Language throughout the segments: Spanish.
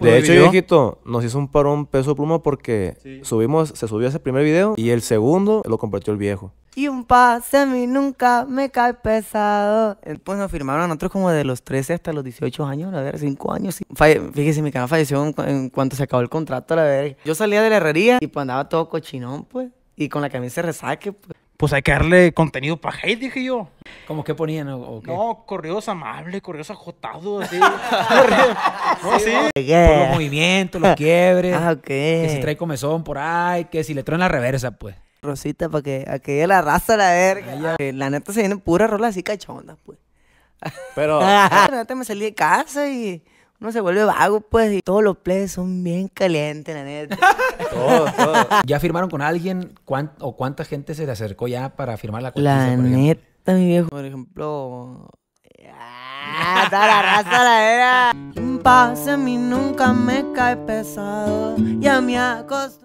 De pues, hecho, viejito, nos hizo un parón peso pluma porque subimos, se subió ese primer video y el segundo lo compartió el viejo. Y un pase a mí nunca me cae pesado. Eh, pues nos firmaron otros como de los 13 hasta los 18 años, a ver, 5 años. fíjese, mi canal falleció en, cuanto se acabó el contrato, la ver. Yo salía de la herrería y pues andaba todo cochinón, pues. Y con la camisa resaque, pues pues hay que darle contenido para hate, dije yo. ¿Cómo que ponían o, qué? No, correos amables, correos ajotados, así. no, sí. Por los movimientos, los quiebres. Ah, ok. Que si trae comezón por ahí, que si le traen la reversa, pues. Rosita, para que aquella la raza la verga. la neta se viene pura rola así cachonda, pues. Pero. la neta me salí de casa y no se vuelve vago, pues, y todos los plebes son bien calientes, la neta. ¿Ya firmaron con alguien? ¿O cuánta gente se le acercó ya para firmar la cuenta? La por neta, mi viejo. Por ejemplo... Ah, la raza la era. Pase a mí nunca me cae pesado. Ya me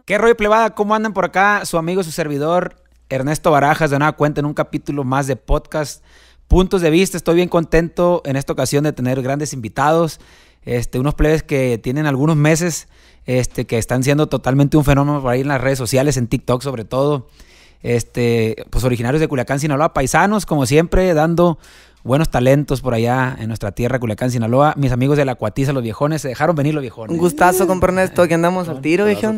¿Qué rollo plebada? ¿Cómo andan por acá? Su amigo, su servidor, Ernesto Barajas, de nada cuenta en un capítulo más de podcast. Puntos de vista, estoy bien contento en esta ocasión de tener grandes invitados. Este, unos plebes que tienen algunos meses, este, que están siendo totalmente un fenómeno por ahí en las redes sociales, en TikTok sobre todo. Este, pues originarios de Culiacán, Sinaloa, paisanos, como siempre, dando buenos talentos por allá en nuestra tierra, Culiacán, Sinaloa. Mis amigos de la Cuatiza, los viejones, se dejaron venir los viejones. Un gustazo, compa esto aquí andamos al tiro, viejo.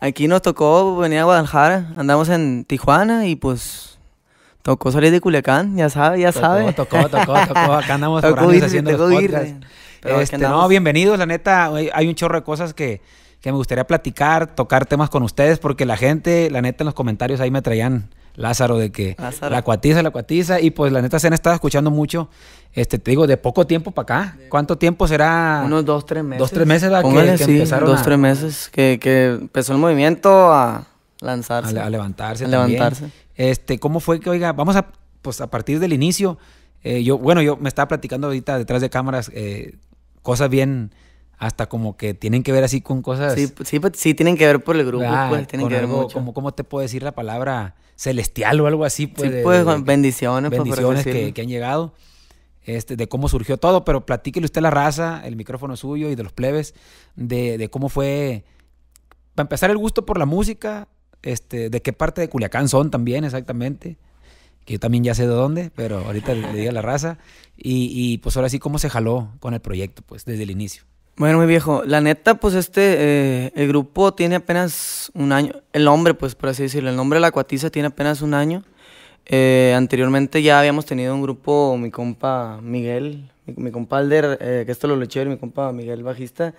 Aquí nos tocó venir a Guadalajara, andamos en Tijuana y pues tocó salir de Culiacán, ya sabe, ya tocó, sabe. Tocó, tocó, tocó, acá andamos tocó este, no, bienvenidos, la neta, hay un chorro de cosas que, me gustaría platicar, tocar temas con ustedes, porque la gente, la neta, en los comentarios ahí me traían Lázaro de que la cuatiza, la cuatiza. Y pues la neta se han estado escuchando mucho, este, te digo, de poco tiempo para acá. ¿Cuánto tiempo será? Unos dos, tres meses. Dos, tres meses, que, empezaron dos, tres meses que, empezó el movimiento a lanzarse. A, levantarse. A levantarse. Este, ¿cómo fue que, oiga, vamos a, pues a partir del inicio, eh, yo, bueno, yo me estaba platicando ahorita detrás de cámaras eh, cosas bien, hasta como que tienen que ver así con cosas. Sí, sí, pues, sí tienen que ver por el grupo, ah, pues, tienen que ver mucho. Como, ¿Cómo te puedo decir la palabra celestial o algo así? Pues, sí, pues, bendiciones. Pues, bendiciones que, han llegado, este, de cómo surgió todo, pero platíquele usted la raza, el micrófono suyo y de los plebes, de, de cómo fue, para empezar, el gusto por la música, este, de qué parte de Culiacán son también exactamente, que yo también ya sé de dónde, pero ahorita le, diga digo la raza. Y, y, pues ahora sí, cómo se jaló con el proyecto, pues desde el inicio. Bueno, mi viejo, la neta, pues este, eh, el grupo tiene apenas un año, el nombre, pues por así decirlo, el nombre de la cuatiza tiene apenas un año. Eh, anteriormente ya habíamos tenido un grupo, mi compa Miguel, mi, compa Alder, eh, que esto lo luché, mi compa Miguel Bajista,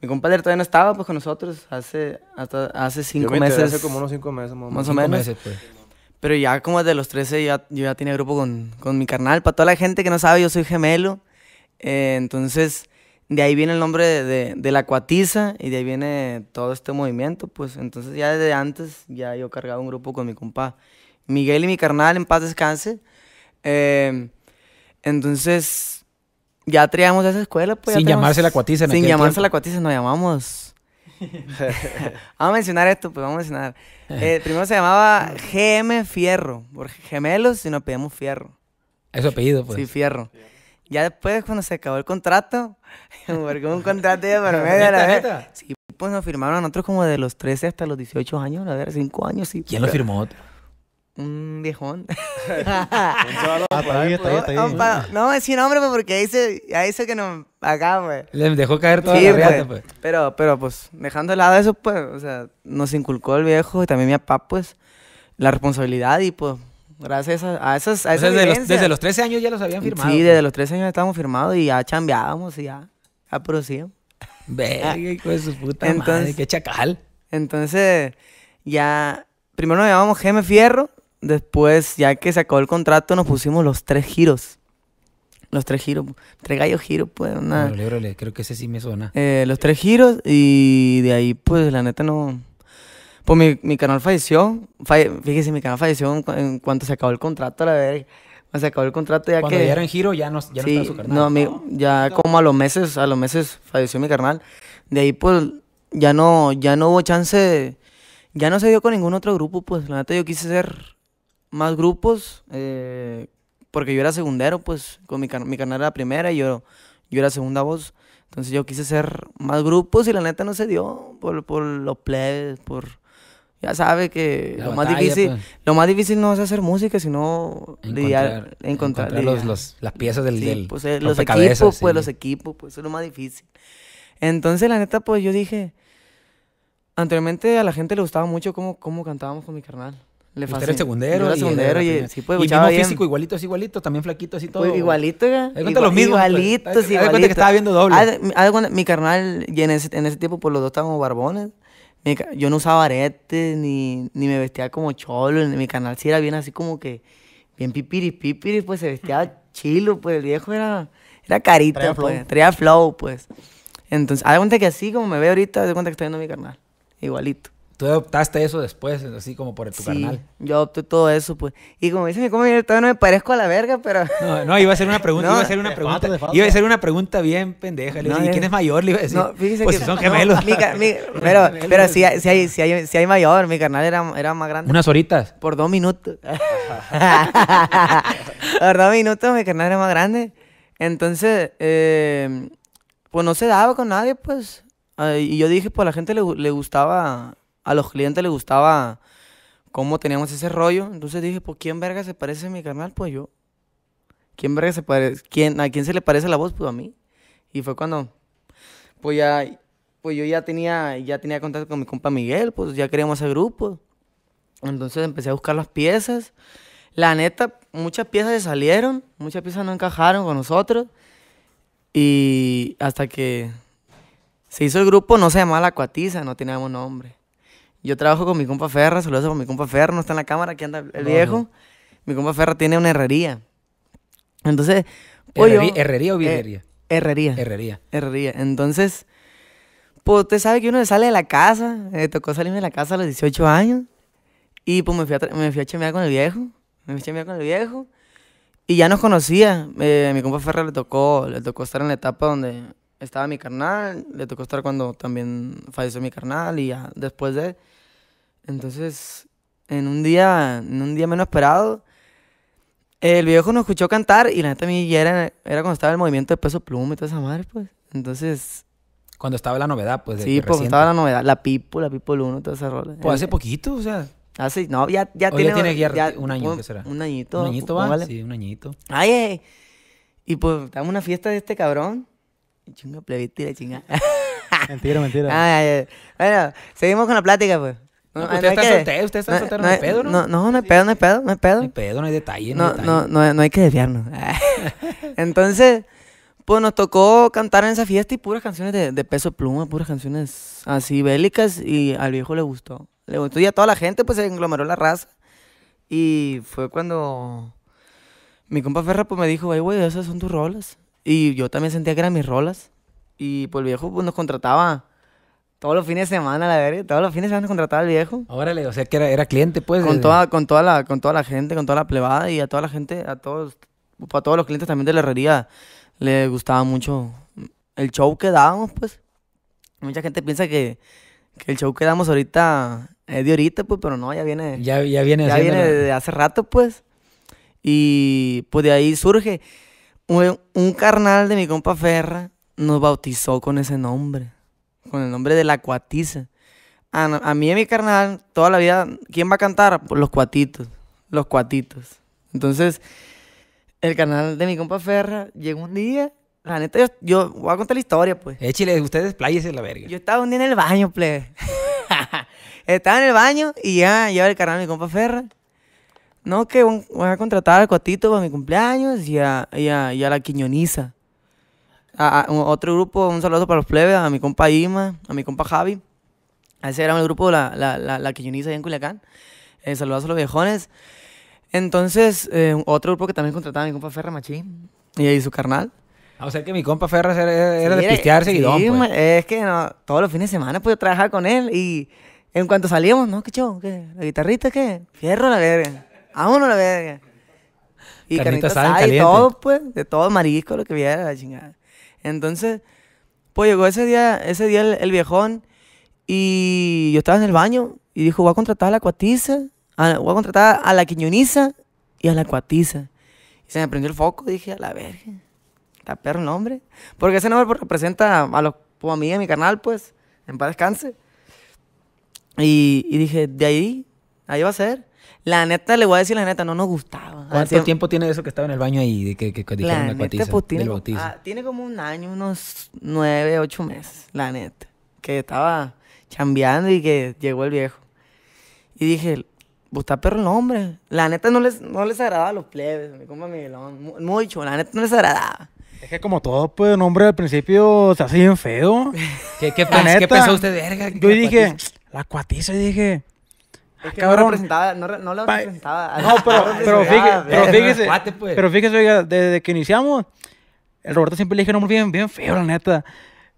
mi Alder todavía no estaba pues con nosotros hace hasta hace cinco meses hace como unos cinco meses más, o menos pues. Pero ya como desde los 13 ya, yo ya tenía grupo con, mi carnal. Para toda la gente que no sabe, yo soy gemelo. Eh, entonces, de ahí viene el nombre de, la cuatiza y de ahí viene todo este movimiento. Pues entonces ya desde antes ya yo cargaba un grupo con mi compa Miguel y mi carnal en paz descanse. Eh, entonces, ya traíamos esa escuela. Pues, sin llamarse la cuatiza. ¿no? sin llamarse la cuatiza, nos llamamos vamos a mencionar esto, pues vamos a mencionar. Eh, primero se llamaba GM Fierro, porque gemelos y nos pedimos Fierro. Eso apellido, pues. Sí, Fierro. Ya después, cuando se acabó el contrato, porque un contrato de por medio, la vez. Sí, pues nos firmaron a nosotros como de los 13 hasta los 18 años, a ver, 5 años. Sí, ¿Quién lo firmó? Otro? un viejón. No, es sin nombre, pues, porque dice, a eso que nos acá, güey. Pues. Le dejó caer todo el la pues. pues. Pero, pero, pues, dejando de lado eso, pues, o sea, nos inculcó el viejo y también mi papá, pues, la responsabilidad y, pues, gracias a, esas, a esas desde, los, 13 años ya los habían firmado. Sí, desde los 13 años estábamos firmados y ya chambeábamos y ya, ya producíamos. Verga, hijo de su puta entonces, madre, qué chacal. Entonces, ya, primero nos llamábamos Geme Fierro, después, ya que se acabó el contrato, nos pusimos los tres giros. Los tres giros, tres gallos giros, pues una... creo que ese sí me suena. Eh, los tres giros y de ahí, pues la neta no... Pues mi, mi canal falleció, fíjese, mi canal falleció en, cuanto se acabó el contrato, la Se acabó el contrato ya Cuando que... ya era en giro ya no, ya no estaba su carnal. No, ya como a los meses, a los meses falleció mi carnal. De ahí, pues, ya no, ya no hubo chance, ya no se dio con ningún otro grupo, pues la neta yo quise ser más grupos, eh, porque yo era segundero, pues con mi, mi canal era primera y yo, yo era segunda voz. Entonces yo quise hacer más grupos y la neta no se dio por, por los plebes, por... Ya sabe que lo, más difícil, pues. lo más difícil no es hacer música, sino encontrar, lidiar, encontrar, las piezas del... Sí, pues, eh, pues los equipos, pues los equipos, pues eso es lo más difícil. Entonces la neta, pues yo dije, anteriormente a la gente le gustaba mucho cómo, cómo cantábamos con mi carnal. Le Usted era secundero. era secundero y, y, sí, pues, mismo físico, igualito, es igualito, también flaquito, así todo. Pues, igualito, ya. Igual, igualito, lo mismo. Pues. Igualitos, pues. cuenta que estaba viendo doble. mi carnal, y en ese, en ese tiempo, pues los dos estábamos barbones. yo no usaba aretes, ni, ni me vestía como cholo. mi carnal sí era bien así como que, bien pipiris, pipiris, pues se vestía chilo, pues el viejo era, era carita, pues. Flow. Traía flow, pues. Entonces, haz cuenta que así como me ve ahorita, haz cuenta que estoy viendo mi carnal. Igualito. Tú adoptaste eso después, así como por tu sí, carnal. Yo adopté todo eso, pues. Y como dice ¿cómo viene todavía no me parezco a la verga, pero. No, no, iba a ser una pregunta, iba a ser una pregunta. Iba a ser una pregunta bien pendeja. Le dije, ¿quién es mayor? Le iba a decir. No, pues si son gemelos. pero, pero si, hay, si, hay, si, hay, si hay mayor, mi carnal era, era más grande. Unas horitas. Por dos minutos. por dos minutos, mi carnal era más grande. Entonces, eh, pues no se daba con nadie, pues. Ah, y yo dije, pues a la gente le, le gustaba a los clientes les gustaba cómo teníamos ese rollo. Entonces dije, pues, ¿quién verga se parece a mi carnal? Pues yo. ¿Quién verga se parece? ¿Quién, ¿A quién se le parece la voz? Pues a mí. Y fue cuando, pues ya, pues yo ya tenía, ya tenía contacto con mi compa Miguel, pues ya queríamos hacer grupo. Entonces empecé a buscar las piezas. La neta, muchas piezas se salieron, muchas piezas no encajaron con nosotros. Y hasta que se hizo el grupo, no se llamaba La Cuatiza, no teníamos nombre. Yo trabajo con mi compa Ferra, solo eso, con mi compa Ferra, no está en la cámara, aquí anda el viejo. Mi compa Ferra tiene una herrería. Entonces, pues Herrería, o eh, vidrería. herrería. Herrería. Herrería. Entonces, pues usted sabe que uno sale de la casa, tocó salirme de la casa a los 18 años y pues me fui a, me chemear con el viejo, me fui a chemear con el viejo y ya nos conocía. Eh, mi compa Ferra le tocó, le tocó estar en la etapa donde estaba mi carnal, le tocó estar cuando también falleció mi carnal y ya después de entonces, en un día, en un día menos esperado, el viejo nos escuchó cantar y la neta a mí era, era cuando estaba el movimiento de peso pluma y toda esa madre, pues. Entonces. Cuando estaba la novedad, pues. Sí, porque pues, estaba la novedad. La Pipo, la Pipo 1, todo ese rollo. Pues eh, hace poquito, o sea. Hace, ah, no, ya, ya tiene. Ya tiene un año, ¿qué será? Un añito. Un añito, va. Vale? Sí, un añito. Ay, ay. Eh, y pues, estamos en una fiesta de este cabrón. Y la chinga. mentira, mentira. Ay, ay, ay. Bueno, seguimos con la plática, pues. Ah, pues no, usted, está soltero, no, hay pedo, ¿no? No, no, hay pedo, no hay pedo, no hay pedo. No hay pedo, no hay detalle. No, no, no, hay que desviarnos. Entonces, pues nos tocó cantar en esa fiesta y puras canciones de, peso pluma, puras canciones así bélicas y al viejo le gustó. Le gustó y a toda la gente pues se englomeró la raza. Y fue cuando mi compa Ferra pues me dijo, ay güey, esas son tus rolas. Y yo también sentía que eran mis rolas. Y pues el viejo pues nos contrataba todos los fines de semana, la verdad. Todos los fines de semana contrataba al viejo. Órale, o sea que era, cliente, pues. Con, toda, con, toda la, con toda la gente, con toda la plebada y a toda la gente, a todos, para todos los clientes también de la herrería, le gustaba mucho el show que dábamos, pues. Mucha gente piensa que, el show que damos ahorita es de ahorita, pues, pero no, ya viene. Ya, viene de hace rato, pues. Y pues de ahí surge. un carnal de mi compa Ferra nos bautizó con ese nombre con el nombre de La Cuatiza. Ah, a, mí y a mi carnal, toda la vida, ¿quién va a cantar? los cuatitos, los cuatitos. Entonces, el canal de mi compa Ferra llegó un día la neta, yo, voy a contar la historia, pues. Échale, ustedes en la verga. Yo estaba un día en el baño, ple. estaba en el baño y ya lleva el de mi compa Ferra. No, que voy a contratar al Cuatito para mi cumpleaños y a, y a la Quiñoniza a, otro grupo, un saludo para los plebes, a mi compa Ima, a mi compa Javi. Ese era el grupo, la, la, la, la que yo hice en Culiacán. Eh, saludos a los viejones. Entonces, eh, otro grupo que también contrataba a mi compa Ferra Machín y, su carnal. Ah, o sea que mi compa Ferra era, de pistear seguidón. Sí, pues. es que todos los fines de semana pues trabajar trabajaba con él y en cuanto salíamos, no, qué show, qué, la guitarrita, qué, fierro la verga, uno la verga. Y carnitas y todo, pues, de todo marisco, lo que viera, la chingada. Entonces, pues llegó ese día, ese día el, viejón y yo estaba en el baño y dijo, voy a contratar a la cuatiza, voy a contratar a la quiñoniza y a la cuatiza. Y se me prendió el foco, dije, a la verga, está perro el nombre. Porque ese nombre representa a los, pues, a mí, a mi canal, pues, en paz descanse. Y, y dije, de ahí, ahí va a ser. La neta, le voy a decir la neta, no nos gustaba. ¿Cuánto tiempo tiene eso que estaba en el baño ahí? De que, que, dijeron la, cuatiza, pues, tiene, del bautizo. Ah, tiene como un año, unos nueve, ocho meses, la neta. Que estaba chambeando y que llegó el viejo. Y dije, pues, está perro el hombre? La neta no les, no les agradaba a los plebes, mi compa Miguelón. Mucho, la neta no les agradaba. Es que como todo, pues, el hombre al principio se hace bien feo. ¿Qué, qué, pensó usted, verga? Yo dije, la cuatiza, y dije, es que no representaba, no, no lo representaba. No, pero, pero, fíjese, pues. pero fíjese, oiga, desde que iniciamos, el Roberto siempre le dije, no, bien, bien feo, la neta.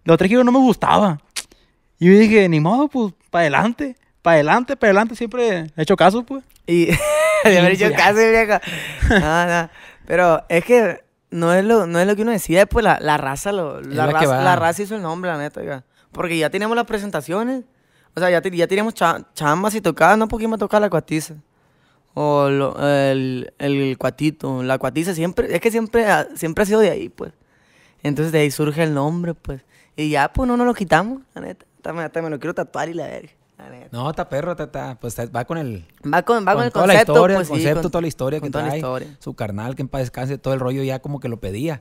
Lo tres yo no me gustaba. Y yo dije, ni modo, pues, para adelante, para adelante, para adelante, siempre he hecho caso, pues. Y de haber hecho caso, viejo. Pero es que no es lo, no es lo que uno decía pues la, la raza, la, raza la raza hizo el nombre, la neta, oiga. Porque ya tenemos las presentaciones. O sea, ya, ya teníamos chambas y tocadas, no porque me a tocar la cuatiza. O el, el, cuatito, la cuatiza siempre, es que siempre, siempre ha sido de ahí, pues. Entonces de ahí surge el nombre, pues. Y ya, pues, no nos lo quitamos, la neta. Hasta me, lo quiero tatuar y la verga. No, está perro, está, pues va con el... Va con, va con, el concepto, la pues, el concepto, toda la historia que trae, la historia. su carnal, que en paz descanse, todo el rollo ya como que lo pedía.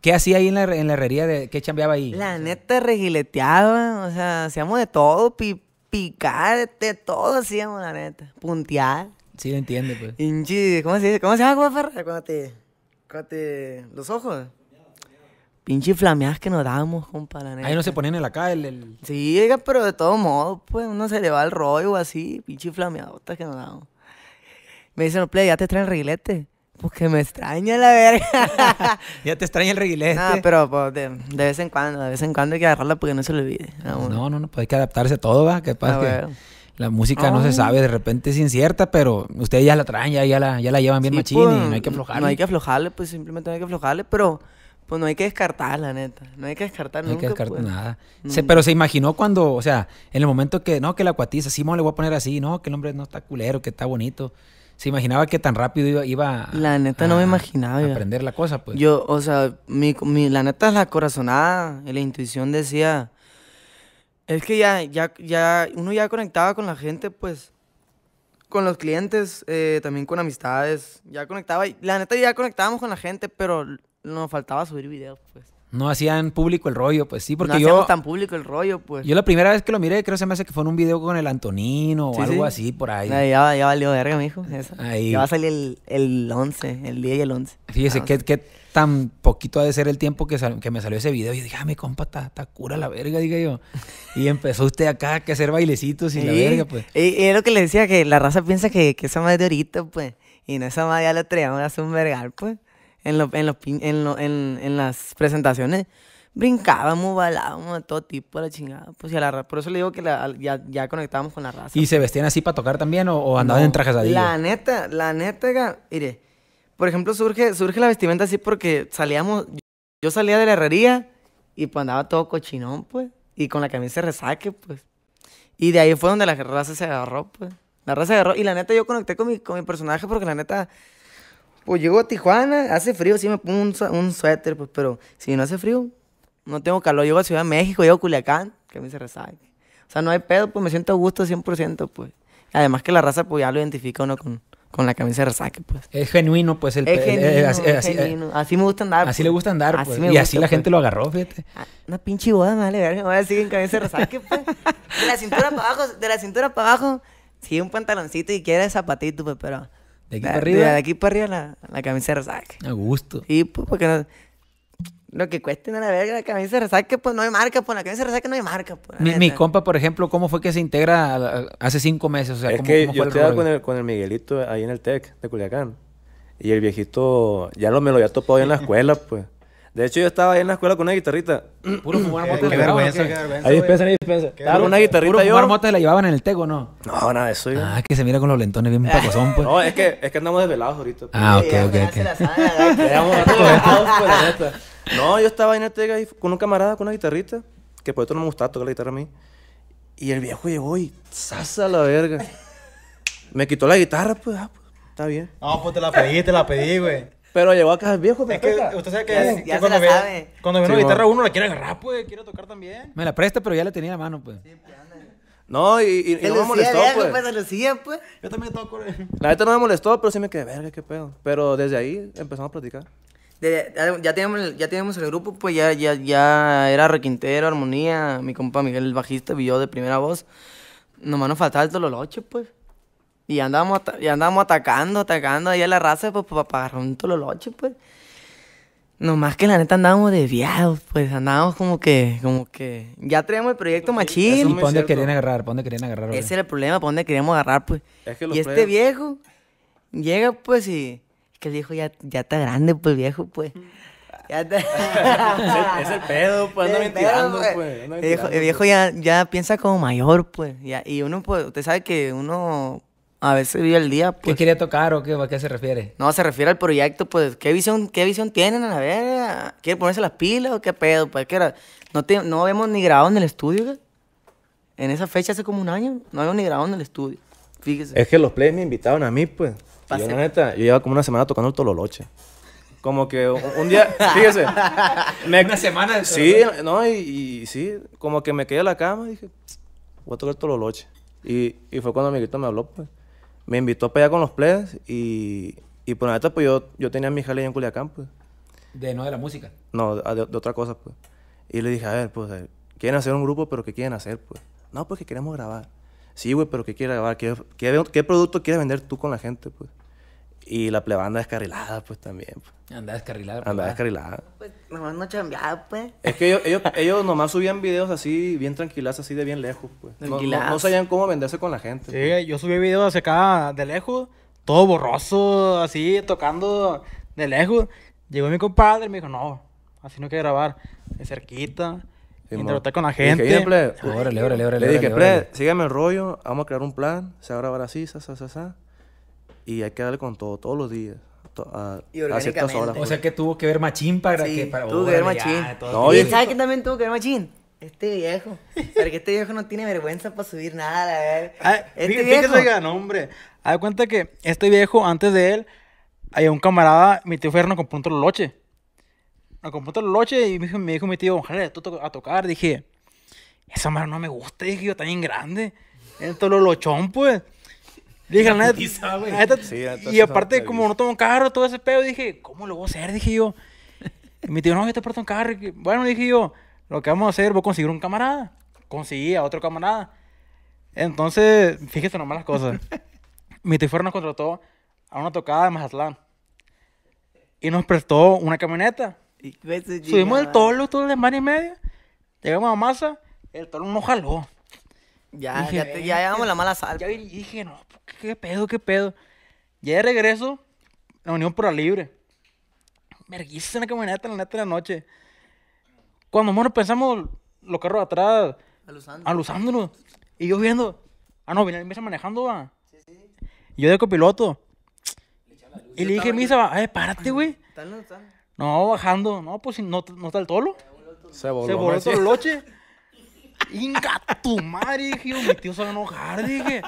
¿Qué hacía ahí en la, en la herrería? De, ¿Qué chambeaba ahí? La neta regileteaba, o sea, hacíamos de todo, picarte, picar, de todo hacíamos, la neta. Puntear. Sí, lo entiende, pues. Pinche, ¿cómo se dice? ¿Cómo se llama, Cuando te, los ojos. Pinche flameadas que nos dábamos, compa, la neta. Ahí no se ponían en la calle. El, Sí, pero de todo modo, pues, uno se le va el rollo así, pinche flameadotas que nos dábamos. Me dicen, no, play, ya te traen regilete. Pues que me extraña la verga. ya te extraña el reguilete. No, pero pues, de, vez en cuando, de vez en cuando hay que agarrarla porque no se le olvide. No, no, no, pues hay que adaptarse a todo, ¿va? Que pasa que la música no se ah. sabe, de repente es incierta, pero ustedes ya la traen, ya, ya, la, ya la llevan bien sí, machín y pues, no hay que aflojarle. No hay que aflojarle, pues simplemente no hay que aflojarle, pero pues no hay que descartarla neta. No hay que descartar nunca. No hay que descartar pues. nada. pero se imaginó cuando, o sea, en el momento que, no, que la cuatiza, Simón le voy a poner así, no, que el hombre no está culero, que está bonito se imaginaba que tan rápido iba, a, La neta no me imaginaba. aprender la cosa, pues. Yo, o sea, mi, la neta es la corazonada, la intuición decía... Es que ya, ya, ya, uno ya conectaba con la gente, pues, con los clientes, eh, también con amistades, ya conectaba, la neta ya conectábamos con la gente, pero nos faltaba subir videos, pues no hacían público el rollo, pues sí, porque yo... No tan público el rollo, pues. Yo la primera vez que lo miré, creo que se me hace que fue en un video con el Antonino o algo así por ahí. ya, valió verga, mijo. Eso. Ahí. Ya va a salir el, 11, el día y el 11. Fíjese, ah, qué, qué tan poquito ha de ser el tiempo que, que me salió ese video. Y dije, ah, compa, está cura la verga, diga yo. Y empezó usted acá a hacer bailecitos y la verga, pues. Y, es lo que le decía, que la raza piensa que, que esa madre de ahorita, pues. Y no esa madre ya la traíamos hace un vergal, pues en, en, en, en, las presentaciones brincábamos, bailábamos, todo tipo de la chingada. Pues, la, por eso le digo que ya, ya, conectábamos con la raza. ¿Y se vestían así para tocar también o, andaban en trajes ahí? La neta, la neta, mire, por ejemplo, surge, surge la vestimenta así porque salíamos, yo salía de la herrería y pues andaba todo cochinón, pues, y con la camisa resaque, pues. Y de ahí fue donde la raza se agarró, pues. La raza se agarró. Y la neta, yo conecté con mi, con mi personaje porque la neta pues llego a Tijuana, hace frío, sí me pongo un, suéter, pues, pero si no hace frío, no tengo calor. Llego a Ciudad de México, llego a Culiacán, que a resaca. O sea, no hay pedo, pues me siento a gusto 100%, pues. Además que la raza, pues ya lo identifica uno con, la camisa de resaque, pues. Es genuino, pues, el Es, eh, así, es eh, genuino. así, me gusta andar. Así pues. le gusta andar, pues. y así la gente pues. lo agarró, fíjate. Ah, una pinche boda, madre, voy a decir en camisa de resaque, pues. De la cintura para abajo, de la cintura para abajo, sí, un pantaloncito y quiere zapatito, pues, pero de aquí para arriba. De, aquí para arriba la, la camisa de resaca. A gusto. Y pues porque lo que cueste una verga la camisa de resaca, pues no hay marca, pues la camisa de resaca no hay marca. Pues, mi, compa, por ejemplo, ¿cómo fue que se integra hace cinco meses? O sea, es ¿cómo, que yo estaba con el, con el Miguelito ahí en el TEC de Culiacán. Y el viejito ya lo, me lo había topado en la escuela, pues. De hecho, yo estaba ahí en la escuela con una guitarrita. Puro fumar una Qué, vergüenza. Ahí dispensa, ahí dispensa. Estaba con una guitarrita Puro fumar la llevaban en el tego, ¿no? No, nada de eso. Yo. Ah, que se mira con los lentones bien pacosón, pues. no, es que, es que andamos desvelados ahorita. Pues. Ah, ok, ok, ok. Pues, no, yo estaba ahí en el tego ahí con un camarada con una guitarrita. Que por esto no me gustaba tocar la guitarra a mí. Y el viejo llegó y sasa la verga. Me quitó la guitarra, pues. Ah, pues está bien. No, pues te la pedí, te la pedí, güey. Pero llegó acá el Viejo, Es que usted sabe que, Ya- se la sabe. cuando ve una guitarra uno la quiere agarrar, pues, quiere tocar también. Me la presta, pero ya la tenía en la mano, pues. pues no, y, y- y no me molestó, pues. Pues, pues. Yo también toco. Eh. La neta no me molestó, pero sí me quedé, verga, qué pedo. Pero desde ahí empezamos a platicar. ya- tenemos teníamos el, grupo, pues ya, ya, ya era Requintero, Armonía, mi compa Miguel el bajista, y yo de primera voz. Nomás nos faltaba los Tololoche, pues. Y andábamos y atacando, atacando ahí a la raza, pues, para agarrar un tololoche, pues. Nomás que la neta andábamos desviados, pues andábamos como que, como que. Ya traíamos el proyecto machín. ¿Y para dónde querían agarrar? ¿Por dónde querían agarrar? Ese era el problema, ¿para dónde queríamos agarrar, pues? y este viejo llega, pues, y. Es que el viejo ya, ya está grande, pues, viejo, pues. Ya es, el, pedo, pues, anda mentirando, pues. pues. el viejo, pues. ya, ya piensa como mayor, pues. y uno, pues, usted sabe que uno a veces vive el día. Pues. ¿Qué quería tocar o qué, a qué se refiere? No, se refiere al proyecto, pues, ¿qué visión, qué visión tienen? A la ver, ¿quieren ponerse las pilas o qué pedo? Pues, era? No, habíamos no hemos ni grabado en el estudio, En esa fecha, hace como un año, no habíamos ni grabado en el estudio. Fíjese. Es que los players me invitaron a mí, pues. Yo, la neta, yo llevaba como una semana tocando el tololoche. Como que un, día, fíjese. me, una semana. De sí, no, y, sí, como que me quedé en la cama y dije, voy a tocar el tololoche. Y, y fue cuando mi grito me habló, pues me invitó para allá con los plebes y, y por pues, neta, pues yo, yo tenía mi jale en Culiacán, pues. ¿De no de la música? No, de, otra cosa, pues. Y le dije, a ver, pues, quieren hacer un grupo, pero ¿qué quieren hacer, pues? No, pues que queremos grabar. Sí, güey, pero ¿qué quieres grabar? ¿Qué, qué, qué producto quieres vender tú con la gente, pues? Y la plebada anda descarrilada, pues también. Pues. Anda descarrilada. Anda descarrilada. Pues nomás no chambeaba, pues. Es que ellos, ellos, ellos, nomás subían videos así, bien tranquilas, así de bien lejos, pues. No, no, sabían cómo venderse con la gente. Sí, pues. yo subí videos hacia acá de lejos, todo borroso, así, tocando de lejos. Llegó mi compadre y me dijo, no, así no quiero grabar, de cerquita. Interrotar con la gente. órale, órale, órale, Le dije, sígueme el rollo, vamos a crear un plan, se va a grabar así, sa, sa, sa, sa. Y hay que darle con todo, todos los días. A, y a horas. O sea que tuvo que ver Machín para que. Para, tuvo que ver Machín. y ¿sabes que también tuvo que ver Machín? Este viejo. Porque este viejo no tiene vergüenza para subir nada, a ver. Ah, este viejo. Fíjate, oiga, no, hombre. Haz cuenta que este viejo, antes de él, había un camarada, mi tío Fernando nos compró un troloche. Nos compró un y me dijo, mi tío, ojalá tú to a tocar. Dije, esa mano no me gusta. Dije, yo, también bien grande. lo lochón pues. Dije, la neta. y aparte, como no tomo un carro, todo ese pedo, dije, ¿cómo lo voy a hacer? Dije yo. mi tío, no, yo te aporto un carro. Bueno, dije yo, lo que vamos a hacer, voy a conseguir un camarada. Conseguí a otro camarada. Entonces, fíjese nomás las cosas. mi tío nos contrató a una tocada de Mazatlán. Y nos prestó una camioneta. Y Subimos el tolo, todo de mar y medio Llegamos a Masa, el tolo no jaló. Ya, ya, llevamos la mala sal. Ya, dije, no, ¿Qué pedo, qué pedo? Ya de regreso, la Unión por la Libre. una caminata en la neta de la noche. Cuando nosotros pensamos los carros atrás, Alusándonos Y yo viendo, ah, no, viene Misa manejando, va. yo de copiloto. y le dije, Misa, va, ay, párate, güey. No, bajando. No, pues no, no está el tolo. Se voló. Se voló todo el loche. Inga tu madre, dije mi tío se va a enojar, dije.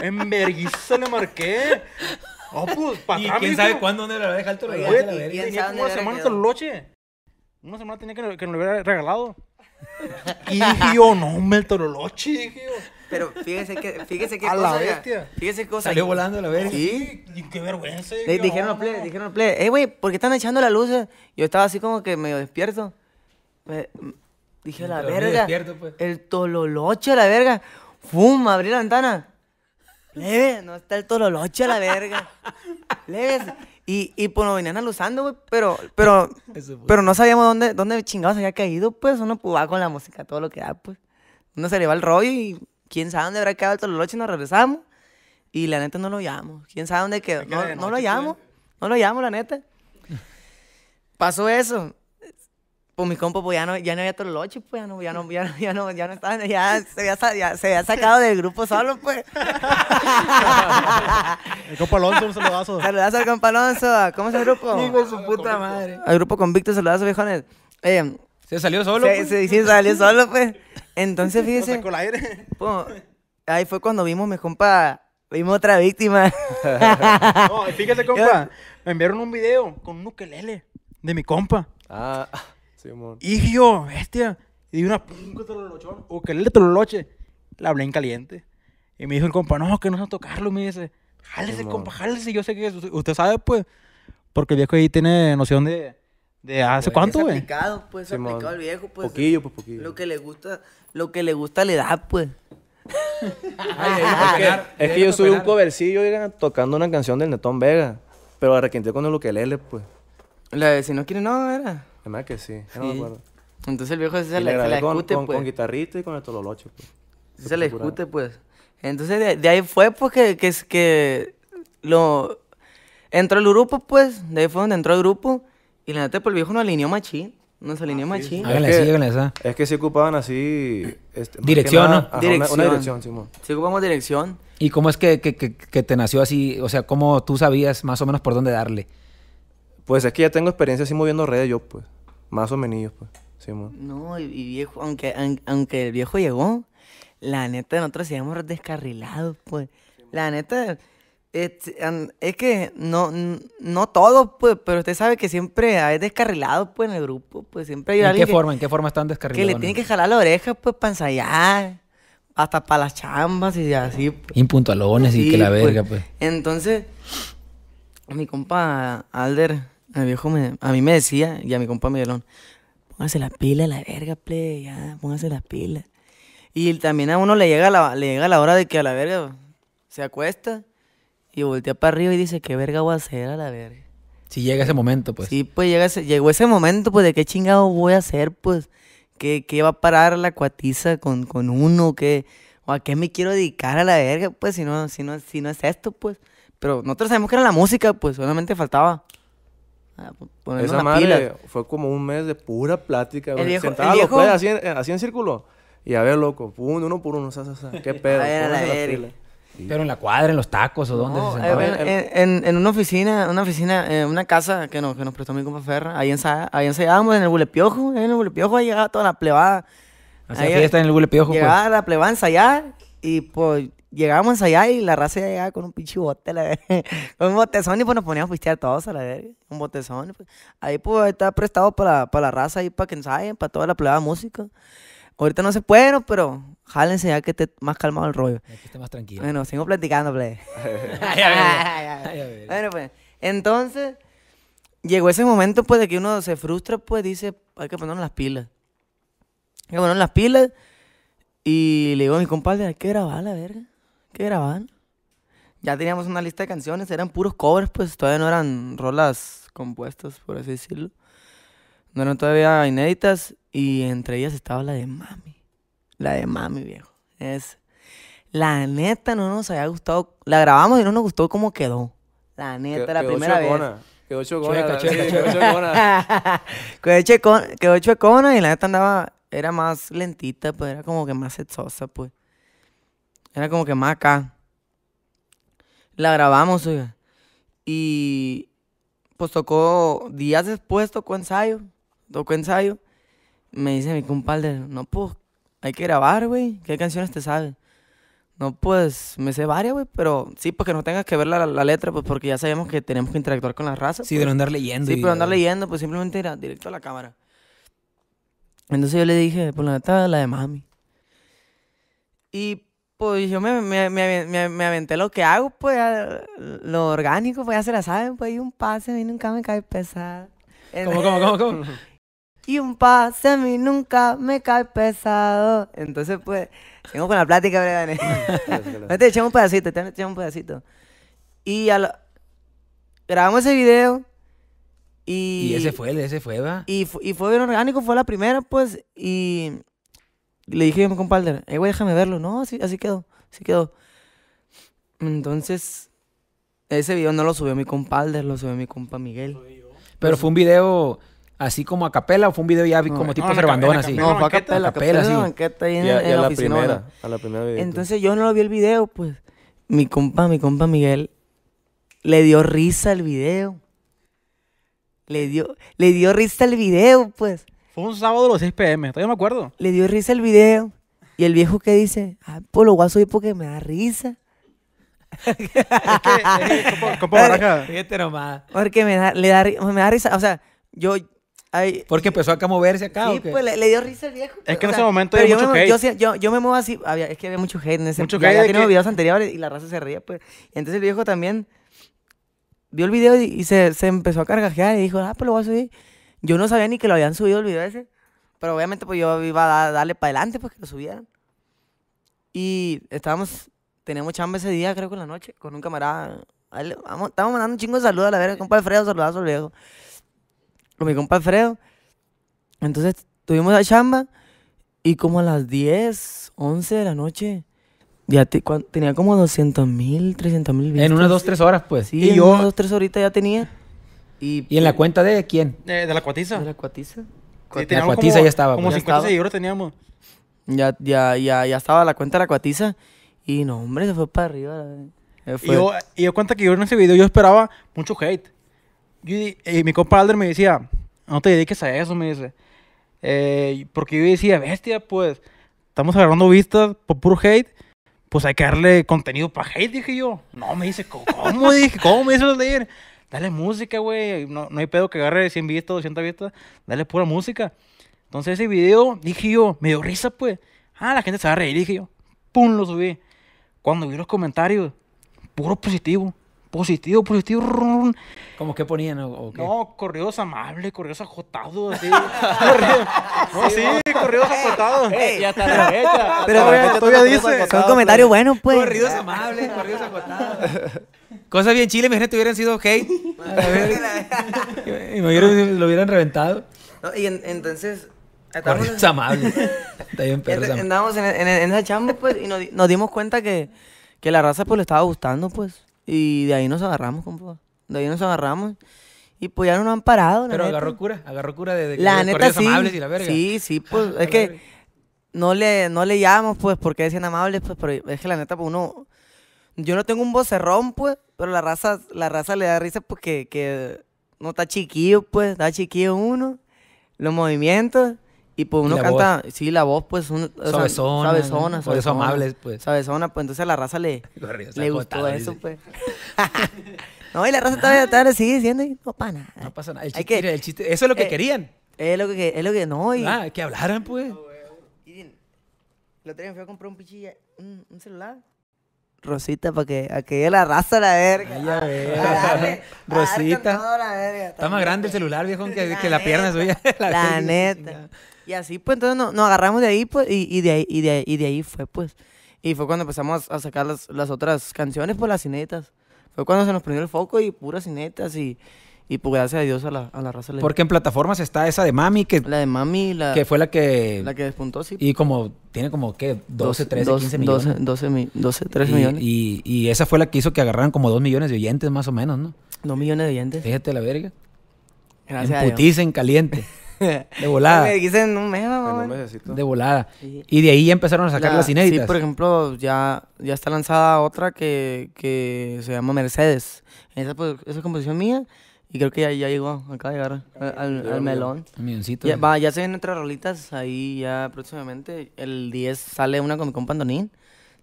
En vergüenza le marqué. Oh, pues, ¿Y quién sabe cuándo no le a dejar el regalo? Oye, la verga. tenía como una semana hasta el loche. Una semana tenía que, no que lo hubiera regalado. y yo, no, me el toroloche, dije Pero fíjese que, fíjese qué a cosa. la bestia. Fíjese qué cosa. Salió volando la verga. Sí. Y qué vergüenza. Le, dijeron a Play, dijeron Play, eh, güey, ¿por qué están echando las luces? Eh? Yo estaba así como que medio despierto. Me, Dije, la verga. Pues". El tololoche la verga. ¡Fum! Abrí la ventana. Leve, no está el tololoche la verga. Leves. Y, y pues nos venían alusando, güey. Pero, pero, pero no sabíamos dónde, dónde chingados había caído, pues. Uno pues, va con la música, todo lo que da, pues. Uno se le va el rollo y quién sabe dónde habrá quedado el tololoche y nos regresamos. Y la neta no lo llamo. ¿Quién sabe dónde quedó? No, lo llamo. No lo llamo, la neta. Pasó eso pues mi compa pues ya no, ya no había loche, pues ya no, ya no, ya no, ya no, ya no ya se había, se había sacado del grupo solo, pues. el compa Alonso, un saludazo. Saludazo al compa Alonso, ¿cómo es el grupo? Hijo su puta madre. Al grupo convicto, saludazo, viejones. Eh, se salió solo, Sí, pues. Se, sí, salió solo, pues. Entonces, fíjese. Sacó el aire. ahí fue cuando vimos mi compa, vimos otra víctima. no, fíjese, compa, me enviaron un video con un ukelele de mi compa. Ah. Hijo Y bestia. Y di una O que O que le loche La hablé en caliente. Y me dijo el compa, no, que no se tocarlo. Me dice, jálese, compa, jálese. Yo sé que usted, sabe, pues. Porque el viejo ahí tiene noción de. ¿De pues, hace cuánto, güey? Aplicado, pues, aplicado el viejo, pues. Poquillo, pues, poquillo. Lo que le gusta, lo que le gusta le da, pues. es que yo soy un covercillo, tocando una canción del Netón Vega. Pero arrequinté con le le pues. La de si no quiere, no, era verdad que sí, sí. Entonces el viejo se, le discute con, con, pues. guitarrita y con el tololoche, pues. Se, le la escute, pues. Entonces de, ahí fue, pues, que, que, que lo... Entró el grupo, pues, de ahí fue donde entró el grupo. Y la neta, pues, el viejo nos alineó machín. Nos ah, alineó machín. Háganle, es que, sí, háganle Es que se ocupaban así... Este, dirección, ¿no? dirección. Una, dirección, Simón. Sí, ocupamos dirección. ¿Y cómo es que, que, que te nació así? O sea, ¿cómo tú sabías más o menos por dónde darle? Pues es que ya tengo experiencia así moviendo redes yo, pues. Más o menos, pues. no, y, viejo, aunque, aunque el viejo llegó, la neta nosotros íbamos descarrilados, pues. la neta, es, que no, no todos, pues, pero usted sabe que siempre hay descarrilados, pues, en el grupo, pues, siempre hay ¿En qué forma, en qué forma están descarrilados? Que le tienen que jalar la oreja, pues, para ensayar, hasta para las chambas y así. Pues. Impuntualones y que la pues. verga, pues. Entonces, mi compa Alder a, viejo a mí me decía, y a mi compa Miguelón, póngase la pila, la verga, play, ya, póngase la pila. Y también a uno le llega la, le llega la hora de que a la verga se acuesta y voltea para arriba y dice, ¿qué verga voy a hacer a la verga? Si llega ese momento, pues. Sí, pues llega llegó ese momento, pues, de qué chingado voy a hacer, pues. ¿Qué, va a parar la cuatiza con, uno? ¿Qué, ¿O a qué me quiero dedicar a la verga? Pues si no, si no, si no es esto, pues. Pero nosotros sabemos que era la música, pues solamente faltaba Ah, Esa madre fue como un mes de pura plática, Sentado viejo... pues, así, en, así en círculo. Y a ver, loco, uno por uno, sa, sa, sa. qué pedo. Pero en la cuadra, en los tacos o dónde se eh, sentaba. En, en, en, una oficina, una oficina, en eh, una casa que nos, que nos prestó mi compa Ferra. Ahí, ahí ensayábamos en el bulepiojo. Eh, en el bulepiojo ahí llegaba toda la plebada. Hacía o fiesta en el bulepiojo. Pues. Llegaba la plebada a ensayar y pues llegábamos allá y la raza ya llegaba con un pinche bote, Con un botezón y pues nos poníamos a pistear todos a la verga. Un botezón. Pues. Ahí pues está prestado para, la raza y para que ensayen, para toda la plebada música. Ahorita no se puede, pero jálense ya que esté más calmado el rollo. Que esté más tranquilo. Bueno, sigo platicando, plebe. bueno, pues, entonces llegó ese momento, pues, de que uno se frustra, pues, dice, hay que ponernos las pilas. Hay que ponernos las pilas. Y le digo a mi compadre, hay que grabar la verga que grababan? Ya teníamos una lista de canciones, eran puros covers, pues todavía no eran rolas compuestas, por así decirlo. No eran todavía inéditas y entre ellas estaba la de Mami. La de Mami, viejo. Es... La neta no nos había gustado. La grabamos y no nos gustó cómo quedó. La neta, la primera vez. Quedó chocona. Quedó chocona. Quedó chocona y la neta andaba... Era más lentita, pues era como que más sexosa, pues. Era como que más acá. La grabamos, oiga. Y pues tocó, días después tocó ensayo. Tocó ensayo. Me dice mi compadre, no, pues, hay que grabar, güey. ¿Qué canciones te sabes? No, pues, me sé varias, güey, pero sí, porque no tengas que ver la, letra, pues, porque ya sabemos que tenemos que interactuar con la raza. Sí, pues. pero andar leyendo. Sí, pero andar leyendo, pues, simplemente era directo a la cámara. Entonces yo le dije, pues, la neta, la de mami. Y pues yo me, aventé lo que hago, pues, lo orgánico, pues ya se la saben, pues, y un pase a mí nunca me cae pesado. ¿Cómo, cómo, cómo, cómo? Y un pase a mí nunca me cae pesado. Entonces, pues, tengo con la plática, Bregane. te echamos un pedacito, te echamos un pedacito. Y grabamos ese video. Y, y ese fue, ese fue, va. Y, y fue bien orgánico, fue la primera, pues, y le dije a mi compalder, eh, güey, déjame verlo. No, así, quedó, así quedó. Entonces, ese video no lo subió mi compalder, lo subió mi compa Miguel. Pero fue un video así como a capela o fue un video ya como tipo no, así. No, fue a capela, la, a la primera Entonces yo no lo vi el video, pues mi compa, mi compa Miguel le dio risa al video. Le dio, le dio risa al video, pues. Fue un sábado a las 6 pm, todavía me acuerdo. Le dio risa el video. Y el viejo que dice, ah, pues lo voy a subir porque me da risa. es que, es baraja. Fíjate nomás. Porque me da, le da, me da risa. O sea, yo. porque empezó acá a moverse acá. Sí, ¿o qué? pues le, dio risa el viejo. Es que en ese momento había mucho hate. Yo, me muevo así. es que había mucho hate en ese Mucho ya, hate. videos anteriores y la raza se ría. Pues. entonces el viejo también vio el video y, se, se, empezó a cargajear y dijo, ah, pues lo voy a subir. Yo no sabía ni que lo habían subido el video ese. Pero obviamente pues yo iba a darle para adelante pues que lo subieran. Y estábamos, teníamos chamba ese día creo que en la noche con un camarada. vamos, estábamos mandando un chingo de saludos a la verga, compa Alfredo, saludazo al viejo. Con mi compa Alfredo. Entonces tuvimos la chamba y como a las 10, 11 de la noche... Ya tenía como 200 mil, 300 mil En unas 2, 3 horas, pues. Sí, y en yo... unas 2, 3 horitas ya tenía. ¿Y, en pues, la cuenta de quién? de la cuatiza. De la cuatiza. Sí, la cuatiza ya estaba. Como 50 seguidores teníamos. Ya, ya, ya, estaba la cuenta de la cuatiza. Y no, hombre, se fue para arriba. Y, yo, cuenta que yo en ese video yo esperaba mucho hate. Y, eh, mi compa Alder me decía, no te dediques a eso, me dice. Eh, porque yo decía, bestia, pues, estamos agarrando vistas por puro hate. Pues hay que darle contenido para hate, dije yo. No, me dice, ¿cómo? dije, ¿cómo me hizo leer? dale música, güey. No, no, hay pedo que agarre 100 vistas, 200 vistas. Dale pura música. Entonces ese video, dije yo, medio risa, pues. Ah, la gente se va a reír, dije yo. Pum, lo subí. Cuando vi los comentarios, puro positivo. Positivo, positivo. Como ¿Cómo que ponían o, No, corridos amables, corridos ajotados, así. no, sí, corridos ajotados. ya está la fecha. Pero todavía, todavía dice. Son comentarios buenos, pues. Corridos amables, corridos ajotados. Cosas bien chile, te hubieran sido ok. y me lo hubieran reventado. No, y entonces. Estábamos, bien, amable. Está bien perro, Andábamos en, en, esa chamba, pues, y nos, dimos cuenta que, que, la raza, pues, le estaba gustando, pues. Y de ahí nos agarramos, compa. De ahí nos agarramos. Y pues ya no nos han parado, la Pero agarró cura, agarró cura de, la neta, sí. amables verga. Sí, sí, pues, es que no le, no le llamamos, pues, porque decían amables, pues, pero es que la neta, pues, uno... Yo no tengo un vocerrón, pues, pero la raza, la raza le da risa porque que no está chiquillo, pues, está chiquillo uno, los movimientos, y pues uno canta, sí, la voz, pues, uno, sabezona, suavezona, sabezona. amables, pues. zona? pues, entonces a la raza le, le gustó eso, pues. no, y la raza todavía, está sigue diciendo, no pasa nada. No pasa nada, el chiste, eso es lo que eh, querían. Es lo que, es lo que, no, y... Ah, que hablaran, pues. Ah, y, el otro día me fui a comprar un pichilla, un celular, Rosita para que, ella la raza la verga. Ah, Rosita. La verga, Está más grande el celular, viejo, que, la, pierna suya. La, neta. Y así, pues, entonces nos, agarramos de ahí, pues, y, de ahí, y, de ahí, fue, pues. Y fue cuando empezamos a sacar las, otras canciones, por pues, las cinetas. Fue cuando se nos prendió el foco y puras cinetas y... Y pues gracias a Dios a la, a la raza le... Porque en plataformas está esa de Mami que... La de Mami, la... Que fue la que... La que despuntó, sí. Y como... Tiene como, ¿qué? 12, 13, 15 millones. 12, 12, 12 13 y, millones. Y, y, esa fue la que hizo que agarraran como 2 millones de oyentes más o menos, ¿no? 2 millones de oyentes. Fíjate la verga. Gracias en putiza, en caliente. De volada. me dicen, no De volada. Y de ahí ya empezaron a sacar la, las inéditas. Sí, por ejemplo, ya, ya está lanzada otra que, que se llama Mercedes. Esa, pues, esa es composición mía. Y creo que ya, ya llegó, acá de al, al, melón. Ya, va, ya se vienen otras rolitas ahí ya próximamente. El 10 sale una con mi compa Andonín.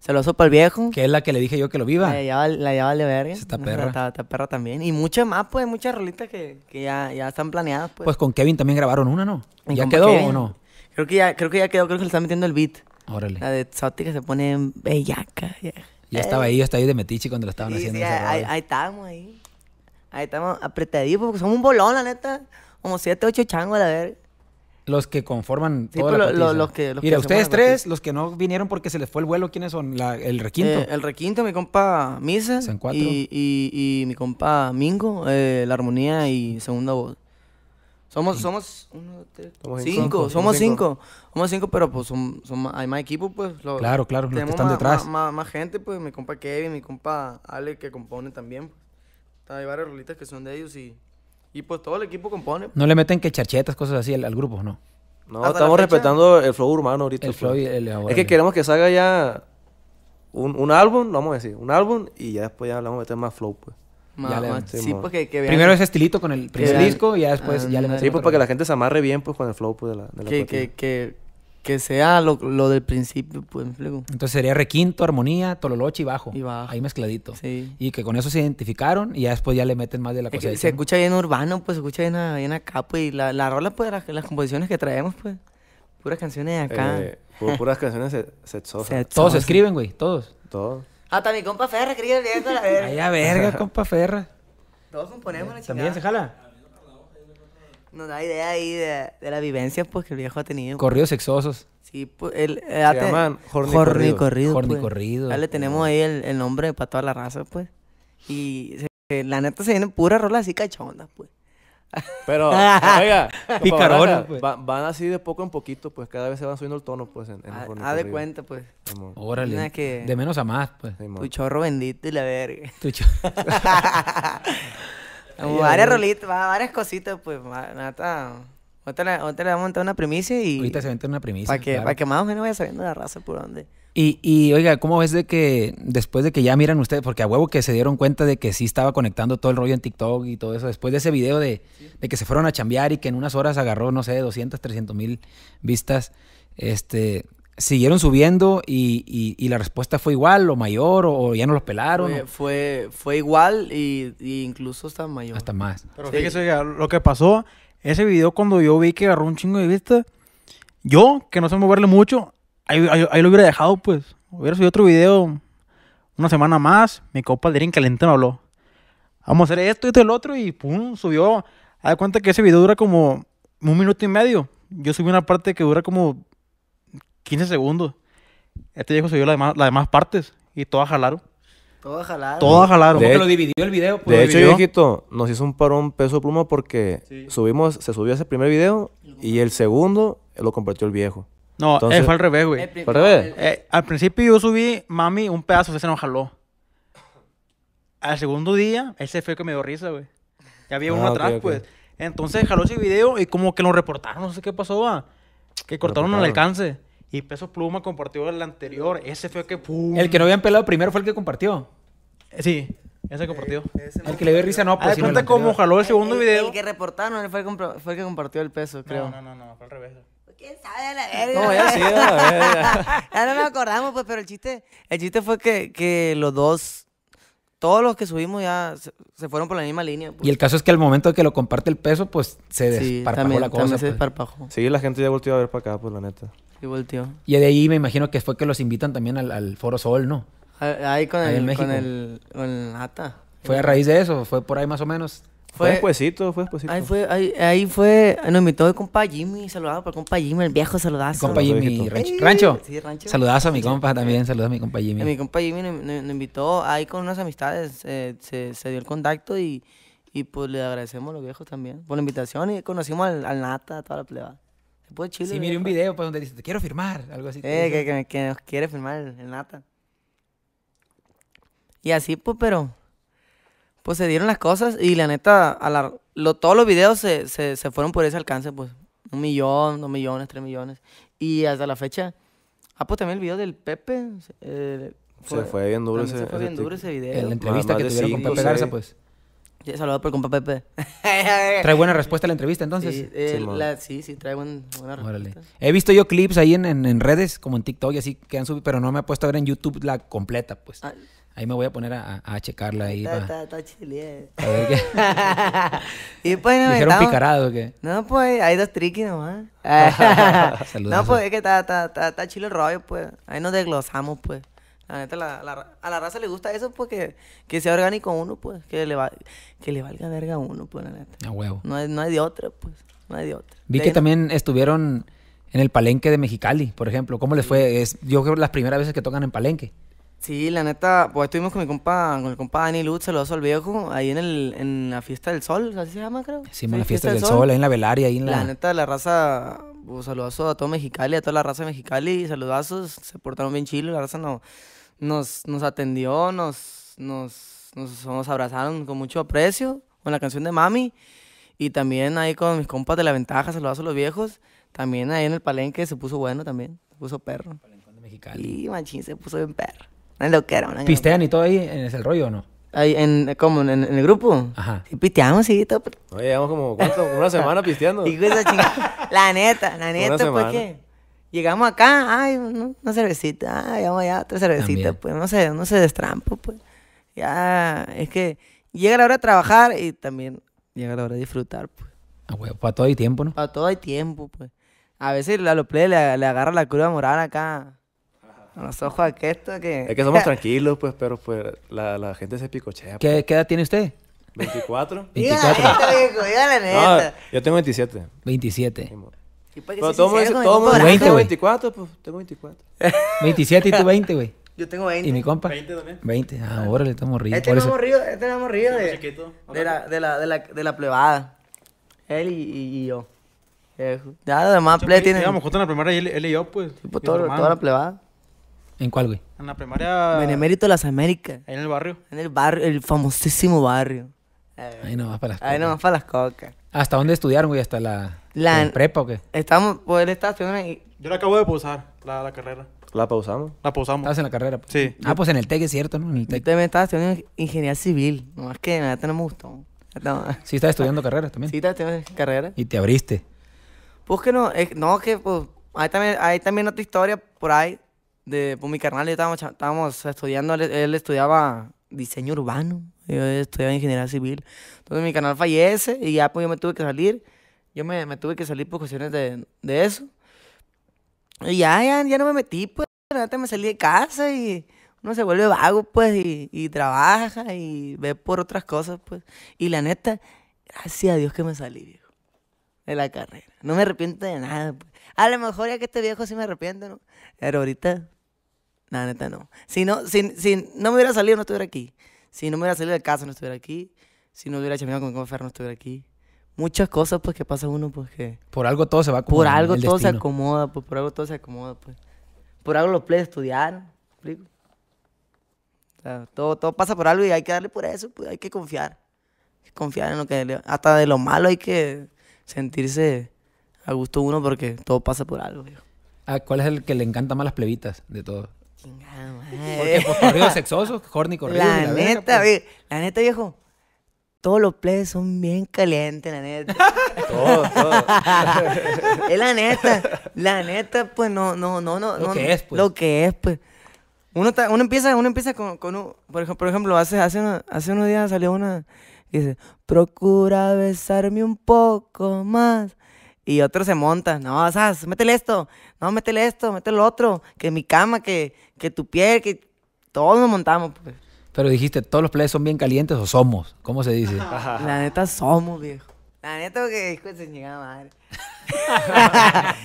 Se lo para el viejo. Que es la que le dije yo que lo viva. La lleva, la de verga. Está perra. Está, perra también. Y muchas más, pues, muchas rolitas que, que ya, ya están planeadas, pues. pues con Kevin también grabaron una, ¿no? ¿Ya quedó o no? Creo que ya, creo que ya quedó, creo que le están metiendo el beat. Órale. La de Zotti que se pone bellaca. Ya estaba ahí, yo estaba ahí de metiche cuando lo estaban haciendo. Sí, ahí, ahí estábamos ahí. Ahí estamos apretaditos, porque somos un bolón, la neta. Como siete, ocho changos, a ver. Los que conforman toda los que, ustedes tres, los que no vinieron porque se les fue el vuelo, ¿quiénes son? el requinto. Eh, el requinto, mi compa Misa. Y, y, y, mi compa Mingo, eh, la armonía y segunda voz. Somos, mm. somos, somos cinco, somos cinco. Somos cinco, pero pues hay más equipo, pues. claro, claro, los que están más, detrás. Más, gente, pues, mi compa Kevin, mi compa Ale, que compone también. Hay varias rolitas que son de ellos y, y pues todo el equipo compone. No le meten que charchetas, cosas así al, grupo, ¿no? No, estamos respetando el flow urbano ahorita. El pues. flow Es que queremos que salga ya un, álbum, vamos a decir, un álbum y ya después ya le vamos a meter más flow, pues. sí, pues, Primero ese estilito con el disco y ya después ya le metemos. Sí, pues para que la gente se amarre bien pues con el flow pues, de la, de que, que, que sea lo, del principio, pues Entonces sería requinto, armonía, tololoche y bajo. Y bajo. Ahí mezcladito. Sí. Y que con eso se identificaron y ya después ya le meten más de la cosa. se escucha bien urbano, pues se escucha bien, bien acá, pues. Y la, la rola, pues, las, composiciones que traemos, pues. Puras canciones de acá. Eh, puras canciones se Se todos escriben, güey, todos. Todos. Hasta mi compa Ferra escribe bien la a verga, compa Ferra. Todos componemos la chingada. ¿También se jala? nos da idea ahí de, la vivencia pues, que el viejo ha tenido. Pues. Corridos sexosos. Sí, pues, el, eh, ah, Se Corrido. Corrido. Corrido. Ya le pues. tenemos ahí el, el nombre para toda la raza, pues. Y la neta se viene pura rola así cachonda pues. Pero, oiga, pues. van así de poco en poquito, pues cada vez se van subiendo el tono, pues. En, el ah, de cuenta, pues. Órale. De menos a más, pues. tu chorro bendito y la verga. Tu chorro varias rolitas, varias cositas, pues, nada Ahorita le, vamos a montar una primicia y... Ahorita se va una primicia. Para que, más o menos vaya sabiendo la raza por dónde. Y, oiga, ¿cómo ves de que después de que ya miran ustedes, porque a huevo que se dieron cuenta de que sí estaba conectando todo el rollo en TikTok y todo eso, después de ese video de, de que se fueron a chambear y que en unas horas agarró, no sé, 200, 300 mil vistas, este, siguieron subiendo y, y, la respuesta fue igual o mayor o, ya no los pelaron. Fue, fue, igual y, incluso hasta mayor. Hasta más. Pero fíjese, lo que pasó, ese video cuando yo vi que agarró un chingo de vista, yo, que no sé moverle mucho, ahí, lo hubiera dejado, pues. Hubiera subido otro video una semana más, mi copa de Caliente me habló. Vamos a hacer esto, y esto y el otro y pum, subió. Haz cuenta que ese video dura como un minuto y medio. Yo subí una parte que dura como 15 segundos. Este viejo subió las demás, partes y todas jalaron. Todas jalaron. Todas jalaron. que lo dividió el video. Pues. de hecho, video. viejito, nos hizo un parón peso pluma porque subimos, se subió ese primer video y el segundo lo compartió el viejo. No, eh, fue al revés, güey. al revés? Eh, al principio yo subí, mami, un pedazo, ese nos jaló. Al segundo día, ese fue que me dio risa, güey. Ya había uno ah, atrás, pues. Entonces jaló ese video y como que lo reportaron, no sé qué pasó, va. Que cortaron el alcance. Y Peso Pluma compartió el anterior. Ese fue el que. El que no habían pelado primero fue el que compartió. Eh, sí, ese compartió. el eh, que le dio risa no, pues. Ah, cuenta cómo jaló el segundo video. El que reportaron fue el, fue el, que compartió el peso, creo. No, no, no, no fue al revés. ¿Quién sabe la No, ya sí, ya no me acordamos, pues, pero el chiste, el chiste fue que, que los dos todos los que subimos ya se, fueron por la misma línea. Pues. Y el caso es que al momento que lo comparte el peso, pues se desparpajó la cosa. También se pues. desparpajó. Sí, la gente ya volvió a ver para acá, pues la neta. Y de ahí me imagino que fue que los invitan también al, al Foro Sol, ¿no? Ahí con el, en con el, con ¿Fue a raíz de eso? ¿Fue por ahí más o menos? Fue, despuésito, fue despuésito. Ahí fue, ahí, fue, nos invitó el compa Jimmy, saludado por compa Jimmy, el viejo saludazo. Compa Jimmy, rancho. rancho. a mi compa también, saludos a mi compa Jimmy. A mi compa Jimmy nos, invitó ahí con unas amistades, eh, se, se, dio el contacto y, y pues le agradecemos a los viejos también por la invitación y conocimos al, al Nata, a toda la plebada si mire Sí, un video pues, donde dice, te quiero firmar, algo así. Eh, que, nos quiere firmar el Nata. Y así, pues, pero, pues se dieron las cosas y la neta, a lo, todos los videos se, se, se fueron por ese alcance, pues, un millón, dos millones, tres millones. Y hasta la fecha, ah, pues también el video del Pepe. Eh, se fue bien duro ese, se fue bien duro ese video. En la entrevista que tuvieron con Pepe Garza, pues. Sí, saludos por compa Pepe. ¿Trae buena respuesta a la entrevista entonces? Sí, eh, sí, trae buen, buena respuesta. He visto yo clips ahí en, en, redes, como en TikTok y así, que han subido, pero no me he puesto a ver en YouTube la completa, pues. Ah. Ahí me voy a poner a, a checarla ahí. Está, A ver qué. y pues, no, Dijeron picarado qué. No, pues, hay dos triquis nomás. Saludos. No, pues, es que está, está, está, está chile el rollo, pues. Ahí nos desglosamos, pues. La neta, la, la, a la raza le gusta eso, porque pues, que, sea orgánico uno, pues, que le, que le valga verga uno, pues, la neta. A huevo. No hay, no de otra, pues, no hay de otra. Vi que también estuvieron en el Palenque de Mexicali, por ejemplo. ¿Cómo les fue? yo creo las primeras veces que tocan en Palenque. Sí, la neta, pues estuvimos con mi compa, con el compa Dani Lutz, saludazo al viejo, ahí en el, en la fiesta del sol, así se llama, creo. Sí, en la fiesta, del, sol, ahí en la velaria, ahí en la. La neta, la raza, pues, saludazo a todo Mexicali, a toda la raza de Mexicali, saludazos, se portaron bien chilos, la raza no, nos, nos atendió, nos, nos, abrazaron con mucho aprecio con la canción de Mami. Y también ahí con mis compas de la ventaja, saludos a los viejos. También ahí en el palenque se puso bueno también, se puso perro. Y manchín se puso bien perro. No lo que era, ¿Pistean y todo ahí en el rollo o no? Ahí en, ¿Cómo? ¿En, el grupo? Ajá. Sí, pisteamos, sí, todo. Oye, llevamos como, Una semana pisteando. La neta, la neta, ¿por pues qué? Llegamos acá, ay, una cervecita, ay, vamos allá, otra cervecita, pues, no sé, no se destrampo, pues. Ya, es que llega la hora de trabajar y también llega la hora de disfrutar, pues. Ah, güey, para todo hay tiempo, ¿no? Para todo hay tiempo, pues. A veces a los play le, agarra la curva moral acá. A los ojos esto que... Es que somos tranquilos, pues, pero pues la, gente se picochea. ¿Qué, pues. edad tiene usted? 24. 24. viejo, neta. yo tengo 27. 27. Sí, pues, Pero todo mundo 20, 24, pues tengo 24. 27 y tú 20, güey. Yo tengo 20. ¿Y mi compa? 20 también. 20. Ah, órale, estamos ríos. Este no estamos este pues, de, la, de, la, de, la, plebada. Él y, yo. Eh, ya, además, ple pues, tiene. Íbamos juntos en la primaria, él, y yo, pues. Sí, toda la plebada. ¿En cuál, güey? En la primaria. Benemérito de las Américas. Ahí en el barrio. En el barrio, el famosísimo barrio. Eh, ahí nomás para las cocas. Ahí nomás para las cocas. ¿Hasta dónde estudiaron, güey? Hasta la. La, ¿En prepa o qué? Estamos, por él estación Yo la acabo de pausar, la, la carrera. ¿La pausamos? La pausamos. estás en la carrera. Pues. Sí. Ah, pues en el TEC es cierto, ¿no? En el TEC. Yo también estaba estudiando ingeniería civil. no más que nada, no me gustó. Sí, estás estudiando carreras también. Sí, estás estudiando carreras. ¿Y te abriste? Pues que no, no, que pues hay también, hay también otra historia por ahí. De, por pues, mi carnal, yo estábamos, estábamos estudiando, él, él estudiaba diseño urbano, yo estudiaba ingeniería civil. Entonces mi canal fallece y ya pues yo me tuve que salir. Yo me, tuve que salir por cuestiones de, eso. Y ya, ya, no me metí, pues. neta me salí de casa y uno se vuelve vago, pues, y, trabaja y ve por otras cosas, pues. Y la neta, gracias a Dios que me salí, viejo, de la carrera. No me arrepiento de nada, pues. A lo mejor ya que este viejo sí me arrepiento, ¿no? Pero ahorita, la neta, no. Si no, no me hubiera salido, no estuviera aquí. Si no me hubiera salido de casa, no estuviera aquí. Si no hubiera chambeado con Confer, no estuviera aquí muchas cosas pues que pasa uno pues que... Por algo todo se va acomodando. Por algo todo se acomoda, pues por algo todo se acomoda, pues. Por algo los plebes estudiaron, todo, todo pasa por algo y hay que darle por eso, pues hay que confiar. Hay que confiar en lo que... Hasta de lo malo hay que sentirse a gusto uno porque todo pasa por algo, viejo. Ah, ¿Cuál es el que le encanta más las plebitas de todo? Chingada pues, madre. Porque por corridos sexosos, Jorny corrido. La, neta, pues. la neta, viejo todos los plays son bien calientes, la neta. todos, todos. es la neta. La neta, pues no, no, no, no. Lo que es, pues. Lo que es, pues. Uno, empieza, uno empieza con, un, por ejemplo, por ejemplo hace, hace, hace unos días salió una que dice, procura besarme un poco más. Y otro se monta, no, sea, métele esto, no, métele esto, métele lo otro, que mi cama, que, que tu piel, que todos nos montamos, pues. Pero dijiste, todos los players son bien calientes o somos. ¿Cómo se dice? La neta somos, viejo. La neta que después se llega madre.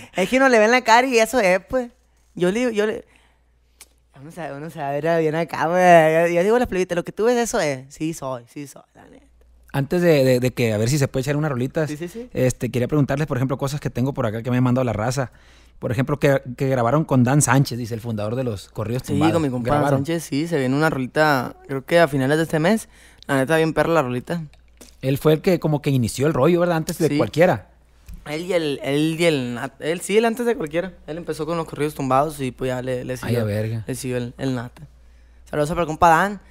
es que uno le ve en la cara y eso es, pues. Yo le digo, yo le. Uno se, uno sabe va a ver bien acá, güey. Pues. Yo, digo las plebitas, lo que tú ves, eso es. Sí, soy, sí, soy, la neta. Antes de, de, que, a ver si se puede echar unas rolitas, Este, quería preguntarles, por ejemplo, cosas que tengo por acá que me han mandado la raza por ejemplo, que, que, grabaron con Dan Sánchez, dice el fundador de los Corridos Tumbados. Sí, con mi compa Dan Sánchez, sí, se viene una rolita, creo que a finales de este mes. La neta, bien perra la rolita. Él fue el que como que inició el rollo, ¿verdad? Antes de cualquiera. Él y el, él y el, él sí, él antes de cualquiera. Él empezó con los Corridos Tumbados y pues ya le, siguió, Le siguió el, el Saludos para compa Dan.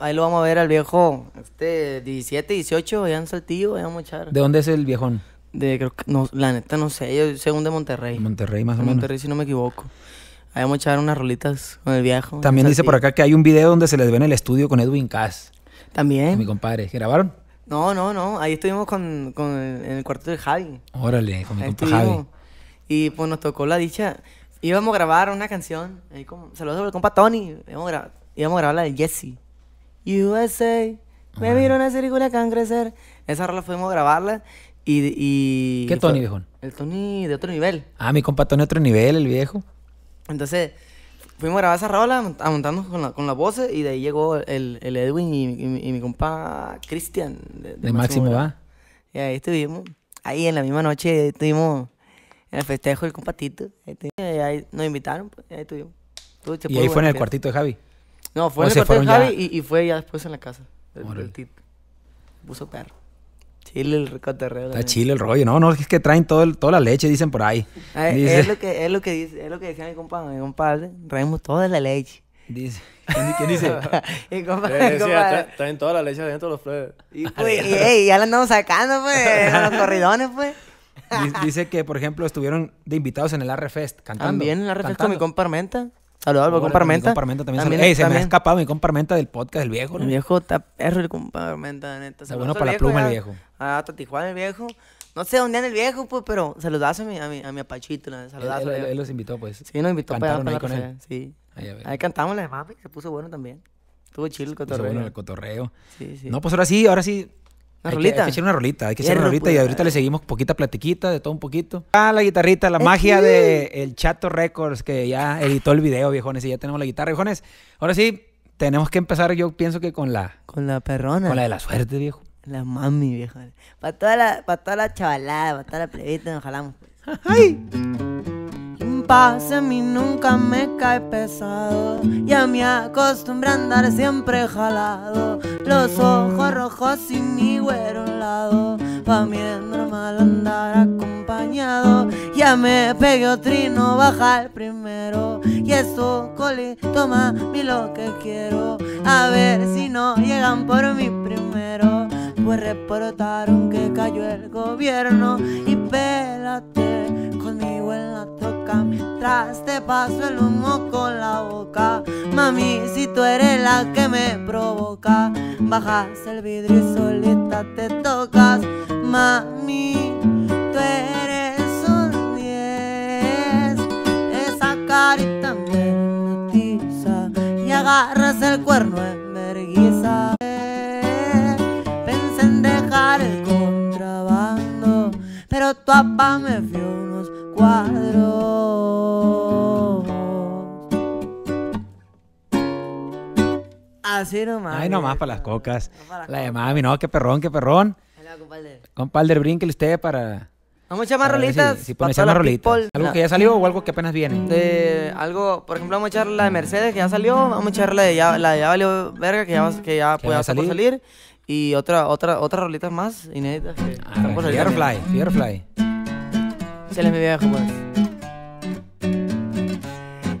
Ahí, lo vamos a ver al viejo, este, 17, 18, allá en Saltillo, vamos a echar. ¿De dónde es el viejón? de creo no, la neta no sé, yo según de Monterrey. Monterrey más o menos. Monterrey si no me equivoco. a echar unas rolitas con el viejo. También dice por acá que hay un video donde se les ve en el estudio con Edwin Cass. También. mi compadre. ¿Grabaron? No, no, no. Ahí estuvimos con, con en el cuarto de Javi. Órale, con mi compa Javi. Y pues nos tocó la dicha. Íbamos a grabar una canción. Ahí como, saludos al compa Tony. Íbamos a, íbamos a grabar la de Jesse. USA. Me vieron hacer a crecer. Esa rola fuimos a grabarla. Y, y ¿Qué Tony, viejo? El Tony de otro nivel. Ah, mi compa Tony otro nivel, el viejo. Entonces, fuimos a grabar esa rola, a montarnos con, la, con las voces, y de ahí llegó el, Edwin y, mi compa Cristian. De, Máximo, va. Y ahí estuvimos. Ahí en la misma noche estuvimos en el festejo del compatito. Ahí, nos invitaron, pues, y ahí estuvimos. y ahí fue en el pues. cuartito de Javi. No, fue en el cuartito de Javi y, fue ya después en la casa. Puso perro. Chile el cotorreo. Está chile el rollo. No, no, es que traen todo toda la leche, dicen por ahí. Eh, es, lo que, es, lo que dice, es lo que decía mi compadre. Mi compadre, traemos toda la leche. Dice. ¿Quién, dice? Eh, traen toda la leche adentro de los flores. Y, pues, y ya la andamos sacando, pues, en los corridones, pues. Dice que, por ejemplo, estuvieron de invitados en el RFest cantando. También en el RFest con mi compa Armenta. Saludos al comparmenta. Mi comparmenta también. también, se me ha escapado mi comparmenta del podcast, el viejo. ¿no? El viejo está perro el comparmenta, neta. Está bueno para la pluma, el viejo. Ah, Tijuana, el viejo. No sé dónde anda el viejo, pues, pero saludazo a mi, a mi, a apachito. Saludazo. Él, él, los invitó, pues. Sí, nos invitó Cantaron para, ahí con él. Sí. Ahí, a ver. ahí cantamos la de se puso bueno también. Estuvo chido el cotorreo. Estuvo bueno el cotorreo. Sí, sí. No, pues ahora sí, ahora sí ¿Una hay Que, echar una rolita, hay que echar una rolita y pues. ahorita le seguimos poquita platiquita, de todo un poquito. Ah, la guitarrita, la magia de el Chato Records que ya editó el video, viejones, y ya tenemos la guitarra, viejones. Ahora sí, tenemos que empezar, yo pienso que con la... Con la perrona. Con la de la suerte, viejo. La mami, viejo. Para toda la, para toda la chavalada, para toda la plebita nos jalamos. Pues. ¡Ay! Pase a mí nunca me cae pesado. Ya me acostumbré a andar siempre jalado. Los ojos rojos y mi güero un lado. Pa' mí es normal andar acompañado. Ya me pegó trino, baja el primero. Y eso, coli, toma mi lo que quiero. A ver si no llegan por mi primero. Pues reportaron que cayó el gobierno y pélate mientras te paso el humo con la boca. Mami, si tú eres la que me provoca, bajas el vidrio y solita te tocas. Mami, tú eres un diez Esa carita me matiza y agarras el cuerno en vergüenza. Pensé en dejar el contrabando, pero tu papá me vio unos cuadros. Así nomás. Ay, nomás para las cocas. la de mami, no, qué perrón, qué perrón. Compadre, Palder usted para... Vamos a echar más rolitas. Si, pones más Algo que ya salió o algo que apenas viene. De, algo, por ejemplo, vamos a echar la de Mercedes que ya salió. Vamos a echar la de ya, la de valió verga que ya, que ya, puede salir? Y otra, otra, otras rolitas más inéditas. Que ah, Firefly, Firefly.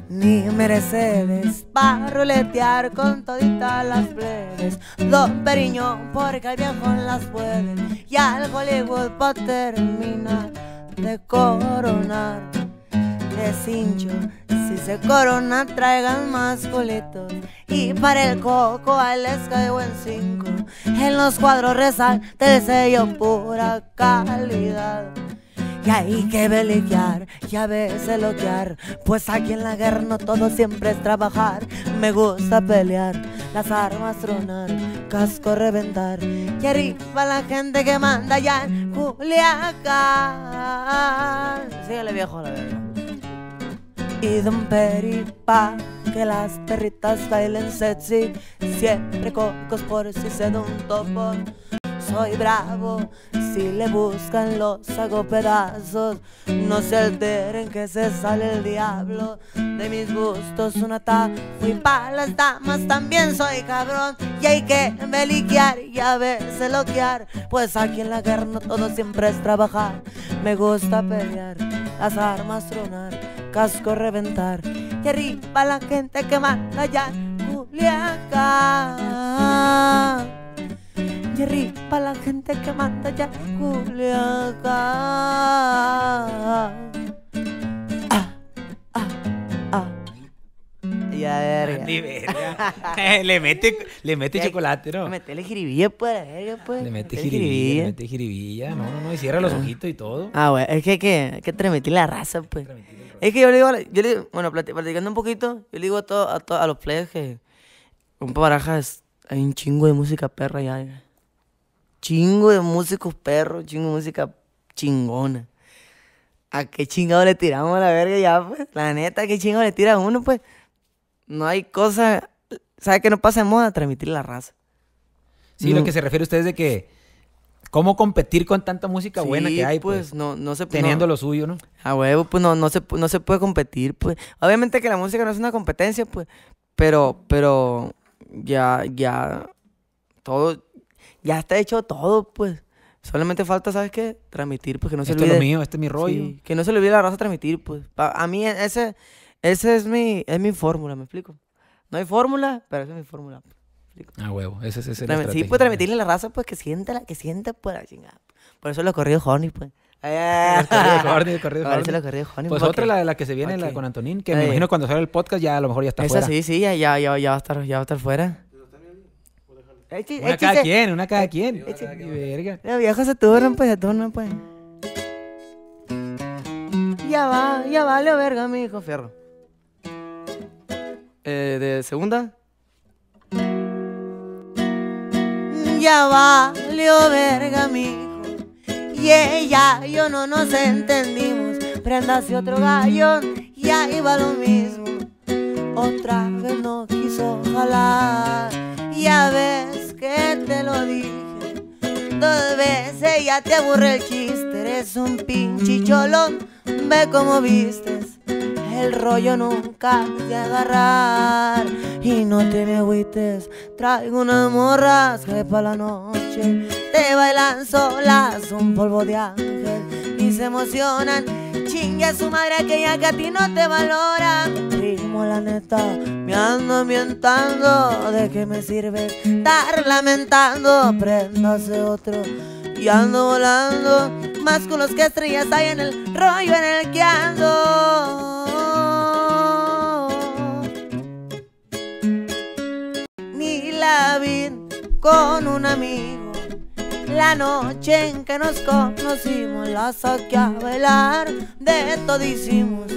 Ni Mercedes pa' ruletear con toditas las plebes Dos periños porque al viejo las puede. Y al Hollywood pa' terminar de coronar. De cincho, si se corona, traigan más coletos. Y para el coco les caigo en cinco. En los cuadros resalte te sello pura calidad y hay que beliquear y a veces loquear, pues aquí en la guerra no todo siempre es trabajar. Me gusta pelear, las armas tronar, casco reventar y arriba la gente que manda ya en Culiacán. Síguele viejo la verga. Y don Peripa, que las perritas bailen sexy, siempre cocos por si se da un topo soy bravo. Si le buscan los hago pedazos. No se alteren que se sale el diablo. De mis gustos una ta fui pa' las damas, también soy cabrón. Y hay que me liquear y a veces loquear. Pues aquí en la guerra no todo siempre es trabajar. Me gusta pelear, las armas tronar, casco reventar. Y arriba la gente que manda ya Juliaca y pa' la gente que manda ya Culiacán. Ah, ah, ah. Ya, eh, le mete, le mete chocolate, ¿no? Le jiribilla, pues, la verga, pues. Le mete jiribilla, le mete jiribilla. No, no, no, y cierra los ah. ojitos y todo. Ah, güey, es que hay que, la raza, pues. Es que yo le digo, yo le bueno, platicando un poquito, yo le digo a, todo, a, a los players que un barajas hay un chingo de música perra ya. ya chingo de músicos perros, chingo de música chingona. ¿A qué chingado le tiramos a la verga ya, pues? La neta, qué chingado le tira a uno, pues? No hay cosa. ¿Sabe qué no pasa de moda? Transmitir la raza. Sí, lo que se refiere a es de que. ¿Cómo competir con tanta música buena que hay? Pues, pues, no, no se Teniendo lo suyo, ¿no? A huevo, pues no, no, se, no se puede competir, pues. Obviamente que la música no es una competencia, pues. Pero, pero. Ya, ya. Todo, ya está hecho todo, pues. Solamente falta, ¿sabes qué? Transmitir, pues que no se este olvide. es lo mío, este es mi rollo. que no se le olvide la raza transmitir, pues. a mí ese, ese es mi, es mi fórmula, ¿me explico? No hay fórmula, pero esa es mi fórmula. Ah, huevo, ese es el Sí, pues transmitirle la raza, pues que sienta, la, que siente pues la chingada. Por eso los corridos Honey, pues. Ah, el corrido el corrido Pues otra, la, que se viene la, con Antonín, que me imagino cuando sale el podcast ya a lo mejor ya está Esa sí, sí, ya, ya, ya va a estar fuera una cada quien, una cada quien. Verga. viejos se pues, se pues. Ya va, ya va, verga, mi hijo fierro. Eh, ¿De segunda? Ya va, Leo verga, mi hijo. Y ella, yo no nos entendimos. Prendase otro gallón y ahí va lo mismo. Otra vez no quiso jalar. a ver que te lo dije dos veces, ya te aburre el chiste, eres un pinche cholón, ve como vistes. El rollo nunca te agarrar y no te me agüites. Traigo unas morras que pa' la noche te bailan solas un polvo de ángel y se emocionan. Chingue a su madre aquella que a ti no te valora la neta. Me ando mientando, ¿de qué me sirve estar lamentando? Prendase otro y ando volando. Más con los que estrellas hay en el rollo en el que ando. Ni la vi con un amigo. La noche en que nos conocimos la saqué a bailar, de todo hicimos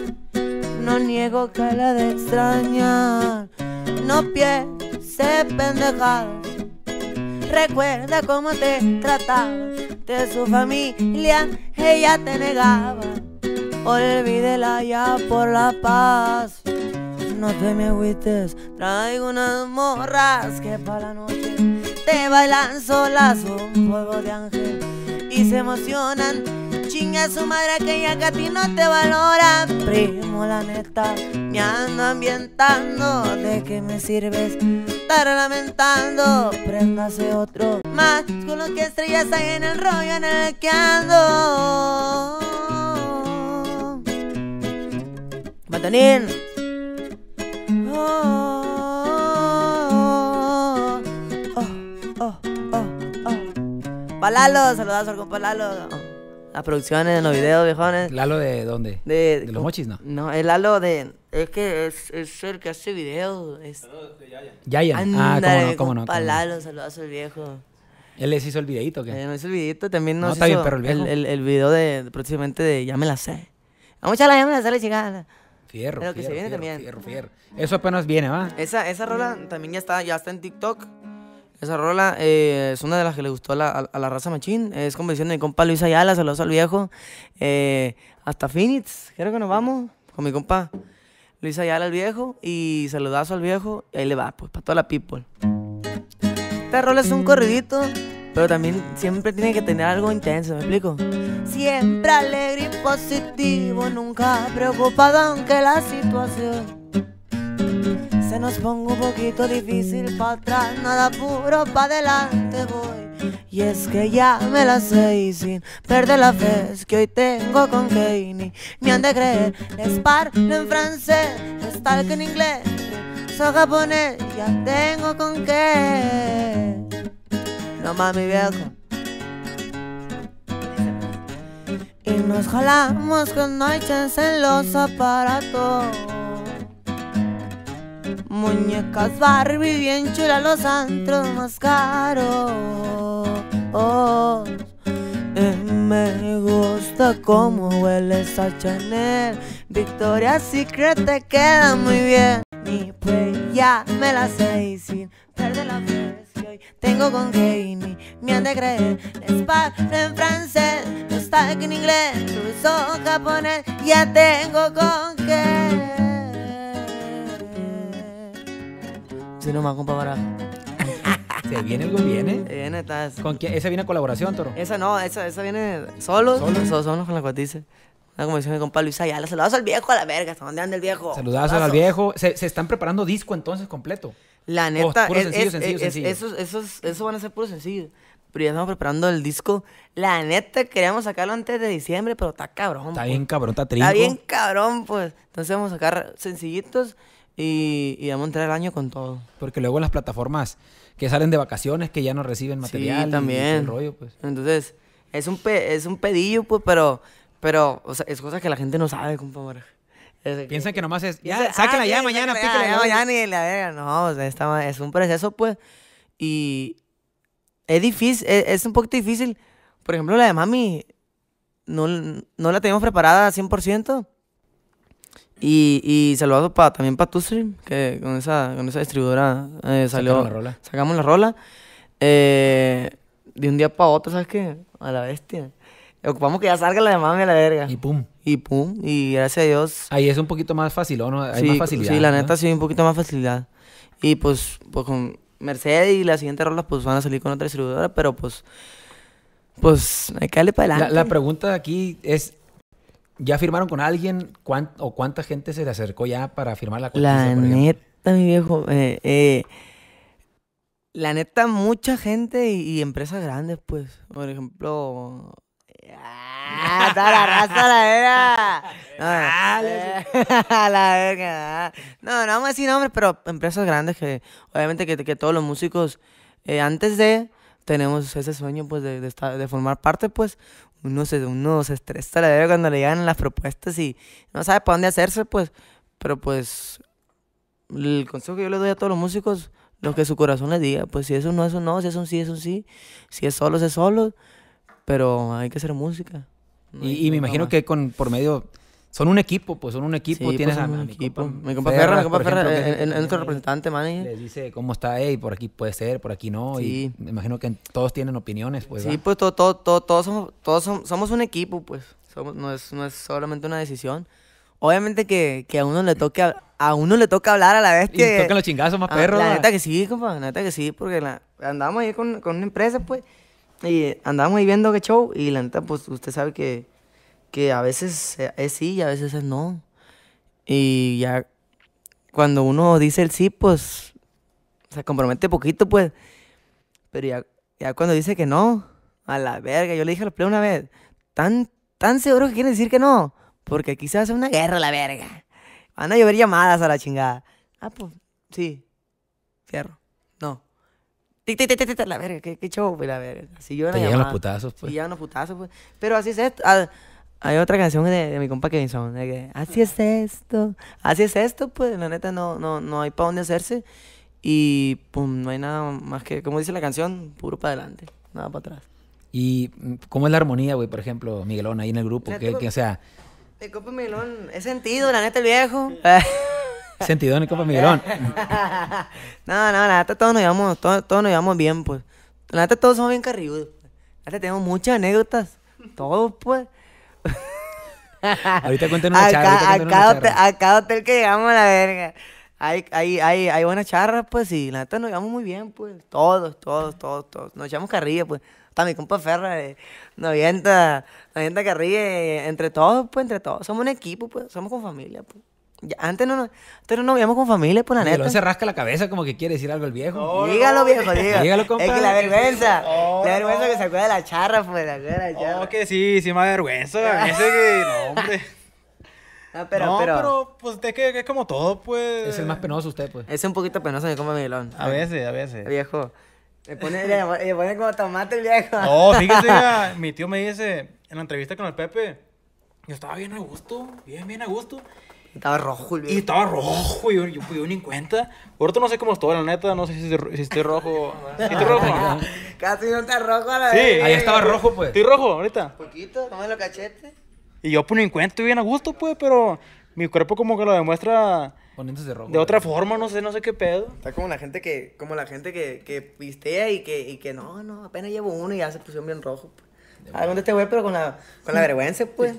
no niego que la de extrañar. No se pendejado. Recuerda cómo te trataba de su familia, ella te negaba. Olvídela ya por la paz. No te me agüites, traigo unas morras que para la noche te bailan solas un polvo de ángel y se emocionan Chinga su madre aquella que a ti no te valora. Primo, la neta, me ando ambientando. ¿De qué me sirves estar lamentando? prendase otro más con los que estrellas hay en el rollo en el que ando. Oh oh, oh, oh oh. Palalo, saludazo al compa a producciones, en los videos, viejones. ¿Lalo de dónde? De, los mochis, ¿no? No, el Lalo de... Es que es, el que hace videos. Es... Saludos de Yaya. Yaya. Ah, cómo no, cómo no. Para Lalo, saludazo al viejo. ¿Él les hizo el videito qué? Eh, hizo el videito, también nos no, está bien, pero el, viejo. El, el, video de, próximamente de Ya me la sé. Vamos a la Ya me la sé, la chingada. Fierro, fierro, Fierro, fierro. Eso apenas viene, ¿va? Esa, esa rola también ya está, ya está en TikTok. Esa rola eh, es una de las que le gustó a la, a, la raza machín. Es como diciendo mi compa Luis Ayala, saludos al viejo. Eh, hasta Phoenix, creo que nos vamos con mi compa Luis Ayala, el viejo. Y saludazo al viejo. Y ahí le va, pues, para toda la people. Esta rola es un corridito, pero también siempre tiene que tener algo intenso, ¿me explico? Siempre alegre y positivo, nunca preocupado aunque la situación nos pongo un poquito difícil pa' atrás, nada puro pa' adelante voy. Y es que ya me la sé y sin perder la fe es que hoy tengo con que ni me han de creer. Les parlo en francés, tal que en inglés, soy japonés, ya tengo con qué. No mami viejo. Y nos jalamos hay chance en los aparatos. Muñecas Barbie bien chula los antros más caros. Eh, me gusta cómo hueles a Chanel. Victoria's Secret te queda muy bien. Mi pues ya me la sé y sin perder la fe tengo con ni me han de creer. Les en francés, no está en inglés, ruso, japonés, ya tengo con qué. Viene no más, compa, baraja. ¿Se viene el viene? Se viene, estás. ¿Con quién? ¿Esa viene a colaboración, Toro? Esa no, esa, esa viene solo. Solo. Solo, con la cuatice. Una ah, conversación de compa Luis Ayala. Saludazo al viejo a la verga. ¿Hasta dónde anda el viejo? Saludazo, al viejo. ¿Se, ¿Se, están preparando disco entonces completo. La oh, neta. es, sencillo, es, sencillo, sencillo. Esos, esos, esos van a ser puros sencillos pero ya estamos preparando el disco. La neta, queríamos sacarlo antes de diciembre, pero está cabrón. Está bien pues. cabrón, está triste. Está bien cabrón, pues. Entonces vamos a sacar sencillitos y, vamos a entrar el año con todo. Porque luego las plataformas que salen de vacaciones, que ya no reciben material. Sí, también. rollo, pues. Entonces, es un, es un pedillo, pues, pero, pero es cosa que la gente no sabe, compa. Piensan que, nomás es, ya, ah, sáquenla ya, mañana, píquenla ya. mañana y la vean No, o sea, es un proceso, pues, y es difícil, e, es, un poquito difícil. Por ejemplo, la de Mami, no, no la tenemos preparada al 100%. Y, y saludos pa, también para TuStream, que con esa, con esa distribuidora eh, salió. Sacamos la rola. Eh, de un día para otro, ¿sabes qué? A la bestia. Ocupamos que ya salga la de mami la verga. Y pum. Y pum. Y gracias a Dios. Ahí es un poquito más fácil, ¿o no? Hay más facilidad. Sí, la neta sí, un poquito más facilidad. Y pues, pues con Mercedes y la siguiente rola pues van a salir con otra distribuidora, pero pues. Pues hay que darle para adelante. La, la pregunta aquí es: ¿Ya firmaron con alguien? ¿O cuánta gente se le acercó ya para firmar la ejemplo La neta, mi viejo. Eh, eh, la neta, mucha gente y, empresas grandes, pues. Por ejemplo. ¡Ah! la raza la verga! No, eh, ah. No, no vamos a decir nombres, pero empresas grandes que, obviamente, que, que todos los músicos, eh, antes de tenemos ese sueño pues de, de, estar, de, formar parte pues uno se, uno se estresa la verdad cuando le llegan las propuestas y no sabe para dónde hacerse, pues. Pero pues, el consejo que yo le doy a todos los músicos, lo que su corazón les diga, pues si eso no es un no, si es un sí, es un sí, si es solo, es solo. pero hay que hacer música. y, me imagino que con por medio son un equipo, pues son un equipo. tienes a, un equipo. mi compa Ferra, mi compa Ferra, es nuestro representante, manager. Les dice cómo está, hey, por aquí puede ser, por aquí no. Y me imagino que todos tienen opiniones, pues. Sí, pues todo, todo, todo, todos, somos, todos somos, un equipo, pues. Somos, no, es, no es solamente una decisión. Obviamente que, que a uno le toque a uno le toca hablar a la vez que. Y tocan los chingazos más ah, perros. La neta que sí, compa, la neta que sí, porque andamos ahí con, con una empresa, pues. Y andamos ahí viendo qué show. Y la neta, pues usted sabe que que a veces es sí y a veces es no. Y ya cuando uno dice el sí, pues se compromete poquito, pues. Pero ya, ya cuando dice que no, a la verga, yo le dije al play una vez, tan, tan seguro que quiere decir que no, porque aquí se hace una guerra la verga. Van a llover llamadas a la chingada. Ah, pues, sí. Fierro. No. Tic, tic, tic, tic, tic, la verga, qué, qué show, pues, la verga. Así yo Te llegan los putazos, pues. Y llegan los putazos, pues. Pero así es esto. Hay otra canción de, mi compa Kevin Son, que así es esto, así es esto, pues la neta no, no, no hay para dónde hacerse y no hay nada más que, como dice la canción, puro para adelante, nada para atrás. ¿Y mm, cómo es la armonía, güey, por ejemplo, Miguelón ahí en el grupo? que, que, o sea... el compa Miguelón, es sentido, la neta, el viejo. sentido, mi compa Miguelón. no, no, la neta, todos nos llevamos, todos, todos nos llevamos bien, pues. La neta, todos somos bien carriudos. Pues. La neta, tenemos muchas anécdotas, todos, pues ahorita cuéntanos una A, cada, a hotel que llegamos a la verga. Hay, hay, hay, hay buenas charras, pues, y la neta nos llevamos muy bien, pues. Todos, todos, todos, todos. Nos echamos carrilla, pues. Hasta mi compa Ferra eh, nos avienta, nos carrilla eh, entre todos, pues, entre todos. Somos un equipo, pues. Somos con familia, pues. Antes no, no nos veíamos con familia, por pues, la neta. Y se rasca la cabeza como que quiere decir algo el viejo. dígalo, viejo, dígalo. dígalo es que la vergüenza. la vergüenza que se acuerda de la charra, pues. La de la charra. que sí, sí me avergüenza que, no, hombre. No, pero, pero, pues es que es como todo, pues. Es el más penoso usted, pues. Es un poquito penoso que come melón. A veces, a veces. viejo. Le pone, le pone como tomate el viejo. No, fíjese, mi tío me dice en la entrevista con el Pepe, yo estaba bien a gusto, bien, bien a gusto. Estaba rojo, Y estaba rojo, yo, yo, un ni en cuenta. Ahorita no sé cómo estoy, la neta, no sé si, si estoy rojo. ¿Sí estoy rojo? Casi no está rojo a la Sí, ahí estaba rojo, pues. Estoy rojo ahorita. Poquito, no me los cachete. Y yo, puse ni en cuenta, estoy bien a gusto, pues, pero mi cuerpo como que lo demuestra... Poniéndose rojo. De otra forma, no sé, no sé qué pedo. Está como la gente que, como la gente que, que pistea y que, y que no, no, apenas llevo uno y ya se pusieron bien rojo. Pues. Ah, ¿Dónde te voy, pero con la, con la mm. vergüenza, pues.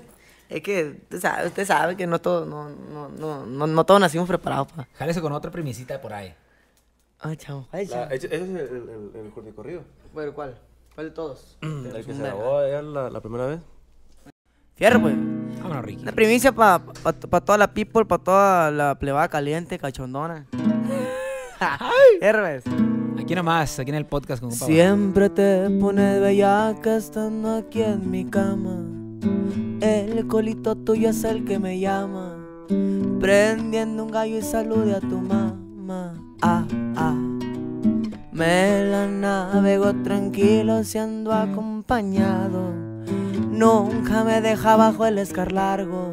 Es que usted sabe, que no todos no, no, no, no, no todos nacimos preparados Jálese con otra primicita por ahí. Ay, chavo ese es el, el, el corrido. Bueno, ¿cuál? ¿Cuál de todos? el que se grabó la, la primera vez. Fierro, pues. Ricky. Una primicia para pa, toda la people, para toda la plebada caliente, cachondona. Fierro, pues. Aquí nomás, aquí en el podcast con un Siempre te pones bellaca estando aquí en mi cama. El colito tuyo es el que me llama. Prendiendo un gallo y salude a tu mamá. Ah, ah. Me la navego tranquilo siendo acompañado. Nunca me deja bajo el escar largo.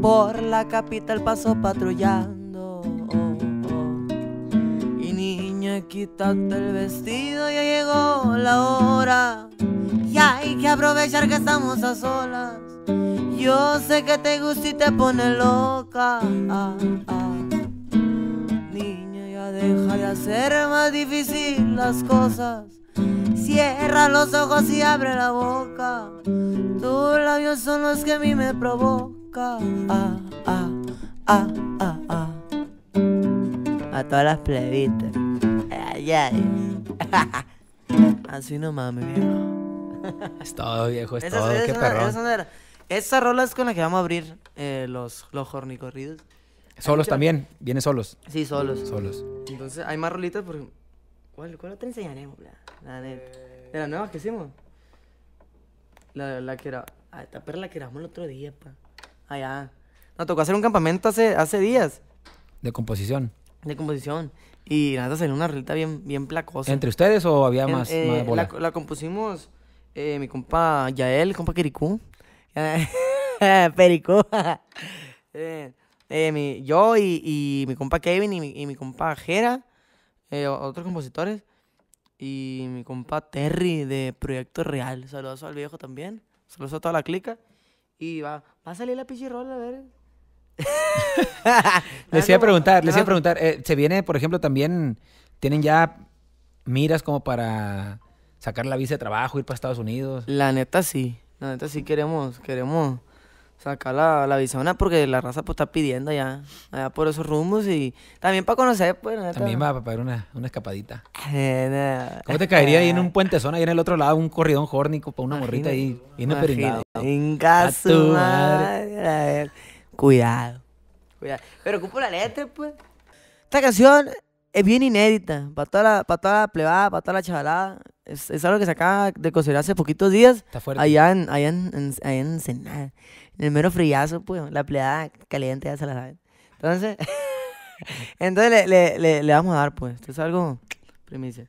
Por la capital paso patrullando. Quítate el vestido, ya llegó la hora. Y hay que aprovechar que estamos a solas. Yo sé que te gusta y te pone loca. Niña, ya deja de hacer más difícil las cosas. Cierra los ojos y abre la boca. Tus labios son los que a mí me provoca. A todas las plebitas ya Así no mames, es todo, viejo, es todo, qué perrón. Esa rola es con la que vamos a abrir eh, los, los jornicorridos. Solos también, viene solos. Sí, solos. Solos. Entonces, hay más rolitas porque... ¿Cuál, cuál otra enseñaremos, La de, que hicimos. La, que era... Ah, esta la que grabamos el otro día, pa. Allá. Ah, Nos tocó hacer un campamento hace, hace días. De composición. De composición. Y nada salió una rolita bien, bien placosa. ¿Entre ustedes o había más, eh, La, compusimos eh, mi compa Yael, compa Kiricú. Pericú. Eh, yo y, mi compa Kevin y mi, y compa Jera, otros compositores. Y mi compa Terry de Proyecto Real. Saludos al viejo también. Saludos a toda la clica. Y va, va a salir la pichirrola, a ver les iba a preguntar, les iba preguntar, eh, ¿se viene, por ejemplo, también, tienen ya miras como para sacar la visa de trabajo, ir para Estados Unidos? La neta sí, la neta sí queremos, queremos sacar la, visa una porque la raza pues está pidiendo ya, por esos rumbos y también para conocer, pues. También va para una, una escapadita. ¿Cómo te caería ahí en un puentezón, ahí en el otro lado, un corridón jórnico para una imagínate, morrita ahí, bien En Cuidado. Cuidado. Pero ocupo la letra, pues. Esta canción es bien inédita. Para toda la, para toda la plebada, para toda la chavalada. Es, algo que se acaba de cocinar hace poquitos días. Allá en, allá en, Senada. en el mero frillazo, pues. La plebada caliente ya se la Entonces. entonces le, vamos a dar, pues. es algo primicia.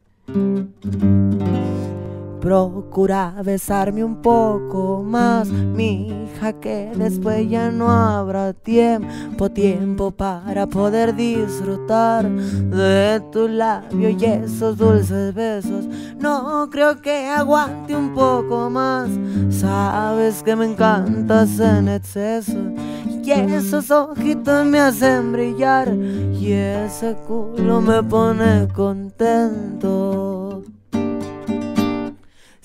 Procura besarme un poco más, mi hija que después ya no habrá tiempo, tiempo para poder disfrutar de tu labio y esos dulces besos. No creo que aguante un poco más, sabes que me encantas en exceso. Y esos ojitos me hacen brillar y ese culo me pone contento.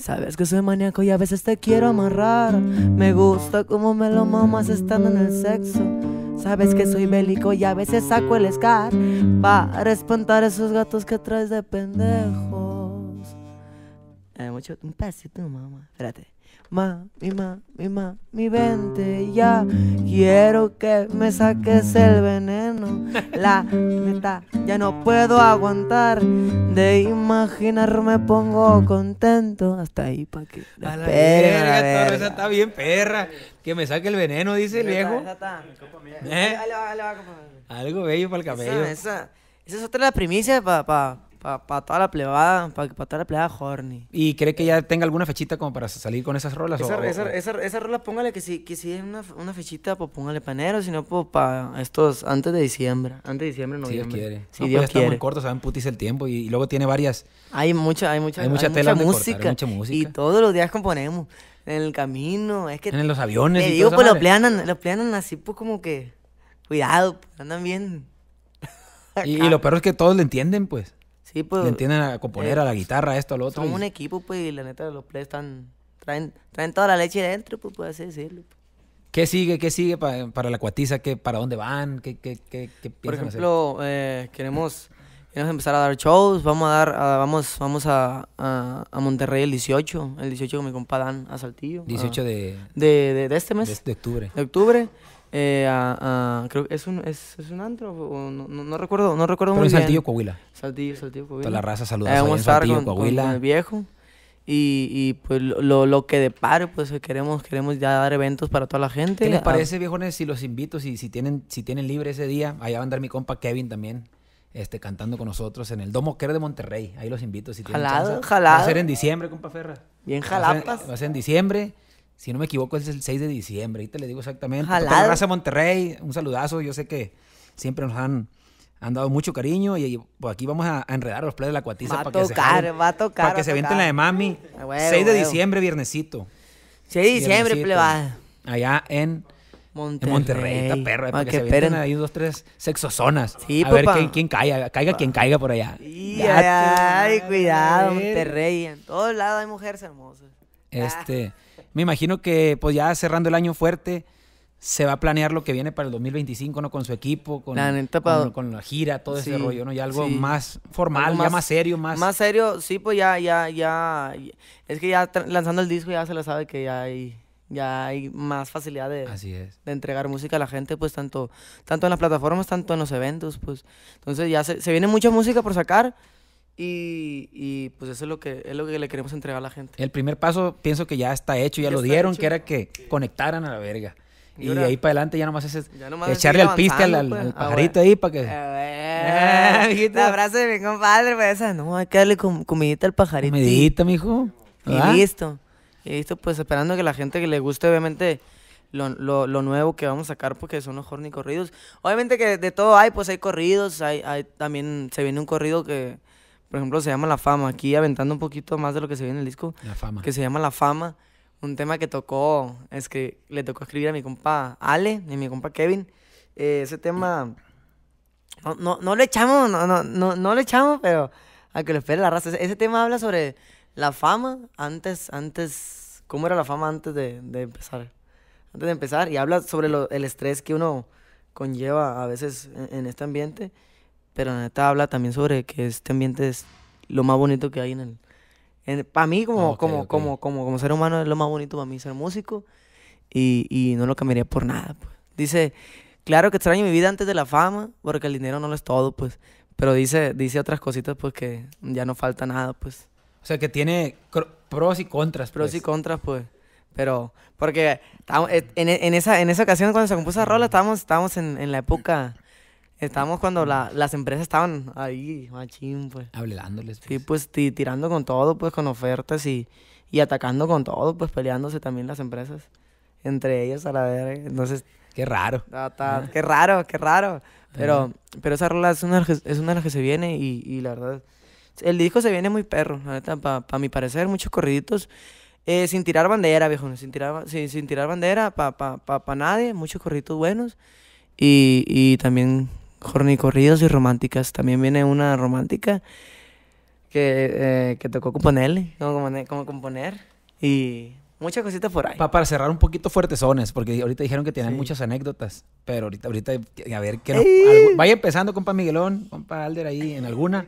Sabes que soy maníaco y a veces te quiero amarrar. Me gusta como me lo mamas estando en el sexo. Sabes que soy bélico y a veces saco el SCAR para espantar a esos gatos que traes de pendejos. Eh, mucho, un mamá. Espérate mi mi ma mi vente ya. Quiero que me saques el veneno. La neta, ya no puedo aguantar. De imaginarme pongo contento. Hasta ahí, pa' que. La perra, Esa está bien, perra. Que me saque el veneno, dice el viejo. ¿Eh? Algo bello para el cabello. Esa, es otra de las primicias papá para toda la plebada, para pa toda la plebada horny. ¿Y cree que ya tenga alguna fechita como para salir con esas rolas? Esa, o, esa, rola, póngale que si, que es una, una fechita, pues póngale panero, si no, pues para estos, antes de diciembre. Antes de diciembre, noviembre. Si Dios quiere. Si pues Dios quiere. está muy corto, saben, putis el tiempo. Y, luego tiene varias. Hay mucha, hay mucha, hay mucha, tela música. Y todos los días componemos. En el camino, es que. En los aviones. y digo, pues los pleanan, así, pues como que. Cuidado, pues, andan bien. Y, lo peor es que todos lo entienden, pues. Pues, entienden a componer, a la eh, guitarra, esto, a lo otro. Son un equipo, pues, y la neta, los players están. Traen, traen toda la leche dentro, pues, puede así decirlo. ¿Qué sigue? ¿Qué sigue para, la cuatiza? ¿Qué, ¿Para dónde van? ¿Qué, qué, qué, Por ejemplo, eh, queremos, empezar a dar shows. Vamos a dar, vamos, vamos a, Monterrey el 18. El 18 con mi compa Dan a Saltillo. 18 de, de, este mes. de octubre. De octubre. Eh, a, creo que es un, es, es un antro, no, recuerdo, no recuerdo Pero muy bien. Saltillo, Coahuila. Saltillo, Saltillo, Coahuila. Toda la raza saluda eh, a Saltillo, Coahuila. Con el viejo. Y, y pues lo, lo, que depare, pues queremos, queremos ya dar eventos para toda la gente. ¿Qué les ah, parece, viejones, si los invito, si, si, tienen, si tienen libre ese día? Allá va a andar mi compa Kevin también. Este, cantando con nosotros en el Domo Quer de Monterrey. Ahí los invito si tienen chance. jalado. Va a ser en diciembre, compa Ferra. Bien jalapas. va a ser en diciembre. Si no me equivoco, es el 6 de diciembre. ahí te le digo exactamente. Gracias a Monterrey. Un saludazo. Yo sé que siempre nos han, han dado mucho cariño y pues, aquí vamos a, a, enredar los players de la cuatiza. Va a tocar, que se va a tocar. Para eh, que se avienten la de mami. 6 de diciembre, viernesito. 6 de diciembre, plebada. Allá en... Monterrey. En Monterrey, está perra. Para que, se esperen ahí dos, tres sexozonas. a ver quién, caiga, caiga quien caiga por allá. Y ay, cuidado, Monterrey. En todos lados hay mujeres hermosas. Este, me imagino que pues ya cerrando el año fuerte, se va a planear lo que viene para el 2025, ¿no? Con su equipo, con la, gira, todo ese rollo, ¿no? Ya algo más formal, ya más serio, más... Más serio, sí, pues ya, ya, ya... Es que ya lanzando el disco ya se la sabe que ya hay... Ya hay más facilidad de, entregar música a la gente, pues tanto, tanto en las plataformas, tanto en los eventos, pues. Entonces ya se, se viene mucha música por sacar y, pues eso es lo que es lo que le queremos entregar a la gente. El primer paso pienso que ya está hecho, ya, lo dieron, que era que conectaran a la verga. Y, de ahí para adelante ya nomás es echarle al piste al, pues. pajarito ah, ahí para que... Ah, de mi compadre pues esa, no, hay que darle comidita al pajarito. Comidita, mijo. Y ¿Ah? listo. Y listo, pues esperando que la gente que le guste, obviamente... Lo, nuevo que vamos a sacar porque son los ni corridos. Obviamente que de, todo hay, pues hay corridos, hay, también se viene un corrido que, por ejemplo, se llama La Fama. Aquí aventando un poquito más de lo que se ve en el disco. La Fama. Que se llama La Fama. Un tema que tocó, es que le tocó escribir a mi compa Ale y a mi compa Kevin. Eh, ese tema, no, no, no le echamos, no, no, no, no le echamos, pero a que lo espere la raza. Ese, tema habla sobre la fama antes, antes, cómo era la fama antes de, de empezar. Antes de empezar, y habla sobre el estrés que uno conlleva a veces en, en este ambiente pero la tabla habla también sobre que este ambiente es lo más bonito que hay en el... En, para mí, como, ah, como, como, como, como ser humano, es lo más bonito para mí ser músico y, y no lo cambiaría por nada. Pues. Dice, claro que extraño mi vida antes de la fama, porque el dinero no lo es todo, pues. Pero dice, dice otras cositas, pues, que ya no falta nada, pues. O sea, que tiene pros y contras. Pros y pues. contras, pues. Pero, porque en, en, esa, en esa ocasión cuando se compuso la rola, estábamos, estábamos en, en la época Estábamos cuando las empresas estaban ahí, machín, pues. Hablándoles, pues. Sí, pues, pues tirando con todo, pues con ofertas y, atacando con todo, pues peleándose también las empresas. Entre ellas a la verga. Entonces. Qué raro. Ah. Qué raro, qué raro. Pero, pero esa rola es una, es una de las que se viene y, y la verdad. El disco se viene muy perro, la neta, para mi parecer, muchos corriditos. Eh, sin tirar bandera, viejo, sin tirar, sin, sin tirar bandera para pa, pa, pa nadie, muchos corriditos buenos. Y, y también Jornicorridos y románticas. También viene una romántica que, eh, que tocó componerle, como componer. Y muchas cositas por ahí. para cerrar un poquito fuertezones, porque ahorita dijeron que tienen muchas anécdotas, pero ahorita, ahorita, a ver, que vaya empezando, compa Miguelón, compa Alder ahí en alguna,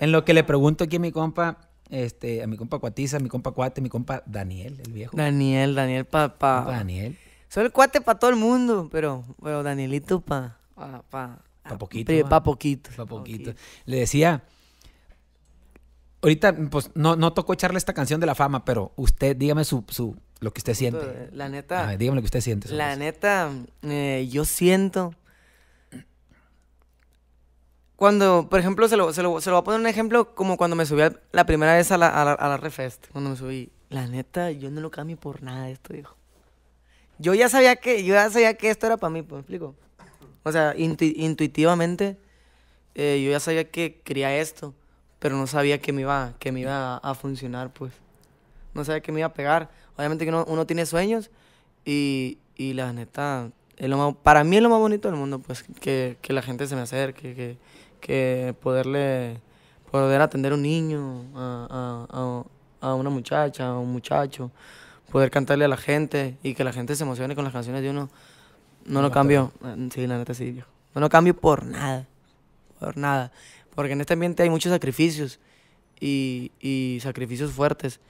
en lo que le pregunto aquí a mi compa, este, a mi compa Cuatiza, a mi compa Cuate, mi compa Daniel, el viejo. Daniel, Daniel, papá. Daniel. Soy el cuate para todo el mundo, pero, pero Danielito pa, pa, pa, Ah, pa poquito. pa poquito. poquito. Le decía, ahorita pues no, tocó echarle esta canción de la fama, pero usted dígame su, lo que usted siente. La neta. dígame lo que usted siente. La neta, eh, yo siento. Cuando, por ejemplo, se lo, se, voy a poner un ejemplo como cuando me subí la primera vez a la, Refest, cuando me subí. La neta, yo no lo cambio por nada esto, dijo. Yo ya sabía que, yo ya sabía que esto era para mí, ¿me explico? O sea, intuitivamente eh, yo ya sabía que quería esto, pero no sabía que me iba, que me iba a, funcionar, pues. No sabía que me iba a pegar. Obviamente que uno, tiene sueños y, y la neta, es lo más, para mí es lo más bonito del mundo, pues, que, la gente se me acerque, que, poderle, poder atender a un niño, a, a una muchacha, a un muchacho, poder cantarle a la gente y que la gente se emocione con las canciones de uno. No, lo cambio. Eh, sí, la neta No lo cambio por nada. Por nada. Porque en este ambiente hay muchos sacrificios. Y, y sacrificios fuertes.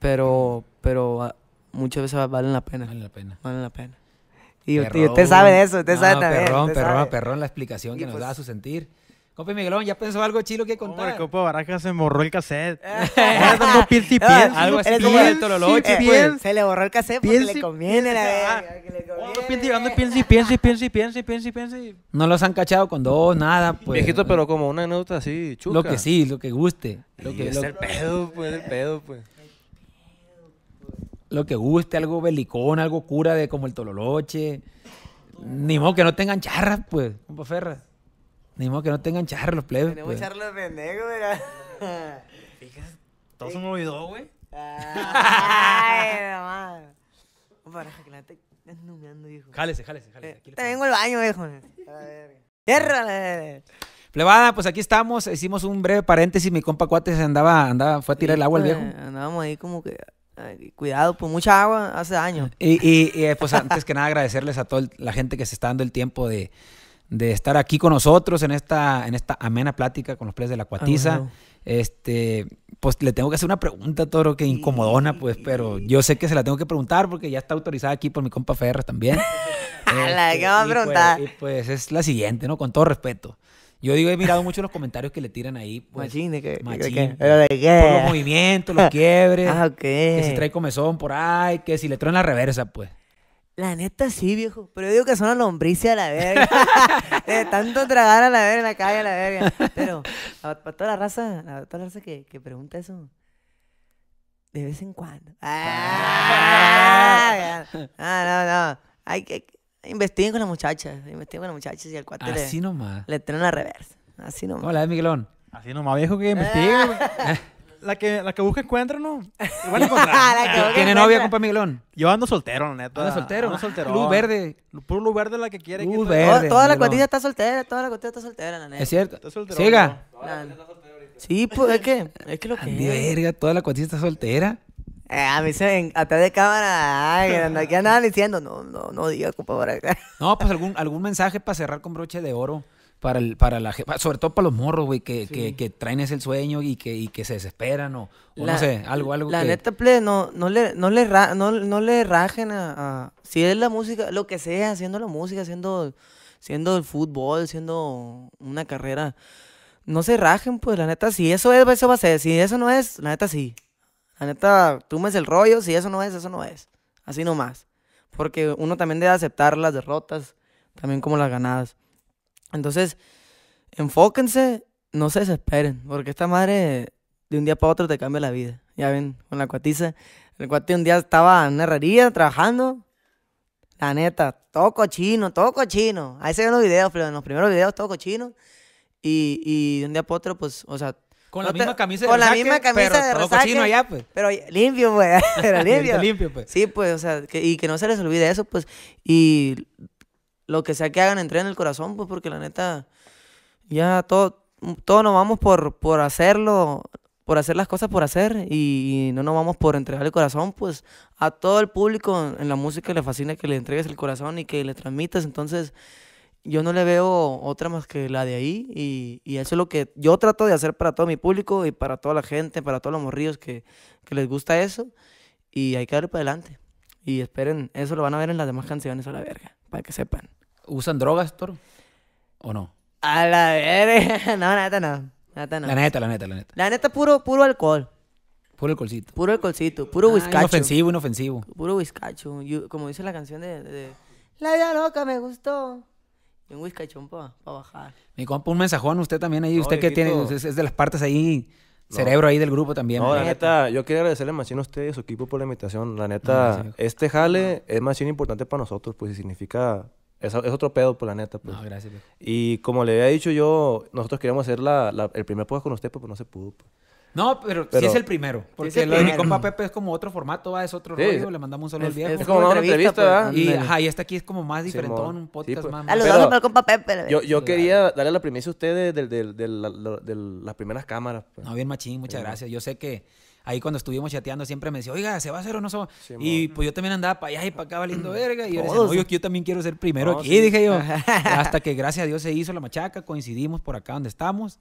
Pero, pero ah, muchas veces valen la pena. Valen la pena. la pena. Y, usted, sabe eso, usted sabe también. Perrón, perrón, la explicación que nos pues da a su sentir. Ope, Miguelón, ¿ya pensó algo chilo que contar? Hombre, Copa Baraja se borró el cassette. Ahora dando y Algo así como el Se le borró el cassette porque le conviene, la verdad. y piensa y piensa y y y y No los han cachado con dos, nada, pues. Viejito, pero como una anécdota así, chuca. Lo que sí, lo que guste. Lo que es el pedo, pues, el pedo, pues lo que guste, algo belicón, algo cura de como el tololoche. Ni modo que no tengan charras, pues, compa Ferra. Ni modo que no tengan charlos, plebe. Tenemos pues. pendejo, güey. Fíjate, todo se me güey. Ay, mamá. Para que la te estás numeando, hijo. Jálese, jálese, jálese. Eh, te vengo al baño, viejo. A ver. Plebada, pues aquí estamos. Hicimos un breve paréntesis. Mi compa Cuates andaba, andaba, fue a tirar el agua el viejo. Pues, andábamos ahí como que. cuidado, pues mucha agua hace daño. y, y pues antes que nada agradecerles a toda la gente que se está dando el tiempo de, de estar aquí con nosotros en esta, en esta amena plática con los players de la Cuatiza. Ah, este, pues le tengo que hacer una pregunta, Toro, que incomodona, pues, pero yo sé que se la tengo que preguntar porque ya está autorizada aquí por mi compa Ferra también. ¿A este, ah, la que va a pues, preguntar. Pues, es la siguiente, ¿no? Con todo respeto. Yo digo, he mirado mucho los comentarios que le tiran ahí. Pues, machín, ¿de qué? ¿de qué? Pues, por los movimientos, los quiebres. ah, ok. Que si trae comezón por ahí, que si le traen la reversa, pues. La neta sí, viejo. Pero yo digo que son las lombrices a la verga. tanto tragar a la verga en la calle a la verga. Pero para toda la raza, toda la raza que, que pregunta eso, de vez en cuando. Ah, ah no, no. Hay que, investiguen con las muchachas. Investiguen con las muchachas y al cuate Así nomás. Le traen una reversa. Así nomás. Hola, Miguelón. Así nomás, viejo que investiguen. la que, la que busca encuentra, ¿no? Igual ah, ¿Tiene novia, compa Miguelón? Yo ando soltero, la neta. Ando soltero. Ando soltero. Luz verde. Puro luz verde la que quiere. Luz verde. Toda, la cuantía está soltera, toda la cuantía está soltera, la neta. Es cierto. Está soltero. Siga. Sí, pues es que, es que lo que. verga, toda la cuantía está soltera. Ah, a mí se ven atrás de cámara, ay, aquí andaban diciendo, no, no, no diga, compa, por acá. No, pues algún, algún mensaje para cerrar con broche de oro para, para sobre todo para los morros, güey, que, que, traen ese sueño y que, se desesperan o, no sé, algo, algo. La neta, no, no, le, no, le no, le rajen a, Si es la música, lo que sea, haciendo la música, haciendo, siendo el fútbol, siendo una carrera. No se rajen, pues, la neta, si eso es, eso va a ser. Si eso no es, la neta sí. La neta, el rollo, si eso no es, eso no es. Así nomás. Porque uno también debe aceptar las derrotas, también como las ganadas. Entonces, enfóquense, no se desesperen, porque esta madre de un día para otro te cambia la vida. Ya ven, con la cuatiza. El cuate un día estaba en una herrería trabajando. La neta, todo cochino, todo cochino. Ahí se ven los videos, pero en los primeros videos todo cochino. Y, y de un día para otro, pues, o sea, con la misma camisa de Con la misma camisa pero de todo cochino allá, pues. Pero limpio, pues. pero limpio. pues. Sí, pues, o sea, y que no se les olvide eso, pues. Y lo que sea que hagan, entre el corazón, pues porque la neta, ya todo, todos nos vamos por, por hacerlo, por hacer las cosas por hacer y, no nos vamos por entregar el corazón, pues a todo el público en la música le fascina que le entregues el corazón y que le transmitas, entonces yo no le veo otra más que la de ahí y, eso es lo que yo trato de hacer para todo mi público y para toda la gente, para todos los morrillos que, que les gusta eso y hay que darle para adelante. Y esperen, eso lo van a ver en las demás canciones a la verga, para que sepan. ¿Usan drogas, Toro? ¿O no? A la No, la neta no. La neta La neta, la neta, la neta. La neta, puro, puro alcohol. Puro alcoholcito. Puro alcoholcito. Puro ah, ofensivo Inofensivo, inofensivo. Puro whiskacho. Como dice la canción de, La vida loca me gustó. un whiskachón para bajar. Mi compa, un mensajón usted también ahí. usted que tiene... Es, de las partes ahí... cerebro ahí del grupo también. No, la neta, yo quiero agradecerle más a usted y a su equipo por la invitación. La neta, ah, este jale es más bien importante para nosotros, pues significa es, es otro pedo, por pues, la neta. Pues. No, gracias. Y como le había dicho yo, nosotros queríamos hacer la, el primer podcast con usted, pues, pero no se pudo. No, pero, sí es el primero. Porque el, mi compa Pepe es como otro formato, ¿va? es otro rollo. Le mandamos un solo al viejo. Es como una entrevista, ¿verdad? Y, ajá, y esta aquí es como más diferentón, un podcast más. A los compa Pepe. Yo, yo quería darle la primicia a ustedes de, las primeras cámaras. No, bien machín, muchas gracias. Yo sé que ahí cuando estuvimos chateando siempre me decía, oiga, ¿se va a hacer o no se y pues yo también andaba para allá y para acá valiendo mm. verga. Y yo decía, oye, yo, también quiero ser primero aquí, dije yo. Hasta que gracias a Dios se hizo la machaca, coincidimos por acá donde estamos.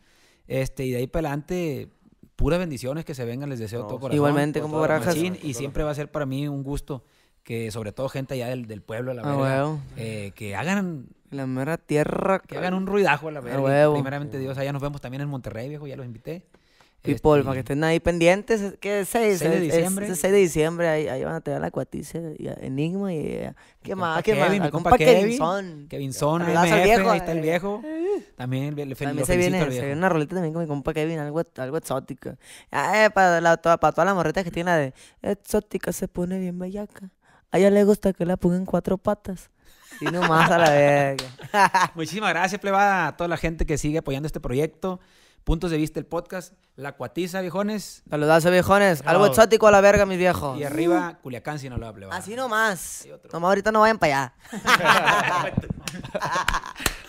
Este, y de ahí para adelante, puras bendiciones que se vengan, les deseo todo corazón. Igualmente, como barajas. y siempre va a ser para mí un gusto que sobre todo gente allá del, pueblo, ah, eh, que hagan la mera tierra. Que hagan un ruidajo a la ah, verdad Primeramente Dios, allá nos vemos también en Monterrey, viejo, ya los invité. Y este... para que estén ahí pendientes, que es 6, 6 de diciembre. Es, 6 de diciembre, ahí, ahí, van a tener la cuatice, y Enigma y... Eh, ¿Qué más? ¿Qué Kevin, más? Mi compa Kevin, Son. Kevin Son, ahí está el eh. viejo. Uh. También, le, también se, viene, se viene una roleta también con mi compa Kevin, algo, algo exótico. Ah, para, la, toda, para todas las morretas que tiene la de exótica se pone bien bellaca. A ella le gusta que la pongan cuatro patas. Y más a la verga. Muchísimas gracias, plebada, a toda la gente que sigue apoyando este proyecto. Puntos de Vista, el podcast, La Cuatiza, viejones. Saludazo, viejones. Algo exótico a la verga, mis viejos. Y arriba, Culiacán, si no lo hablé. Así nomás. no ahorita no vayan para allá.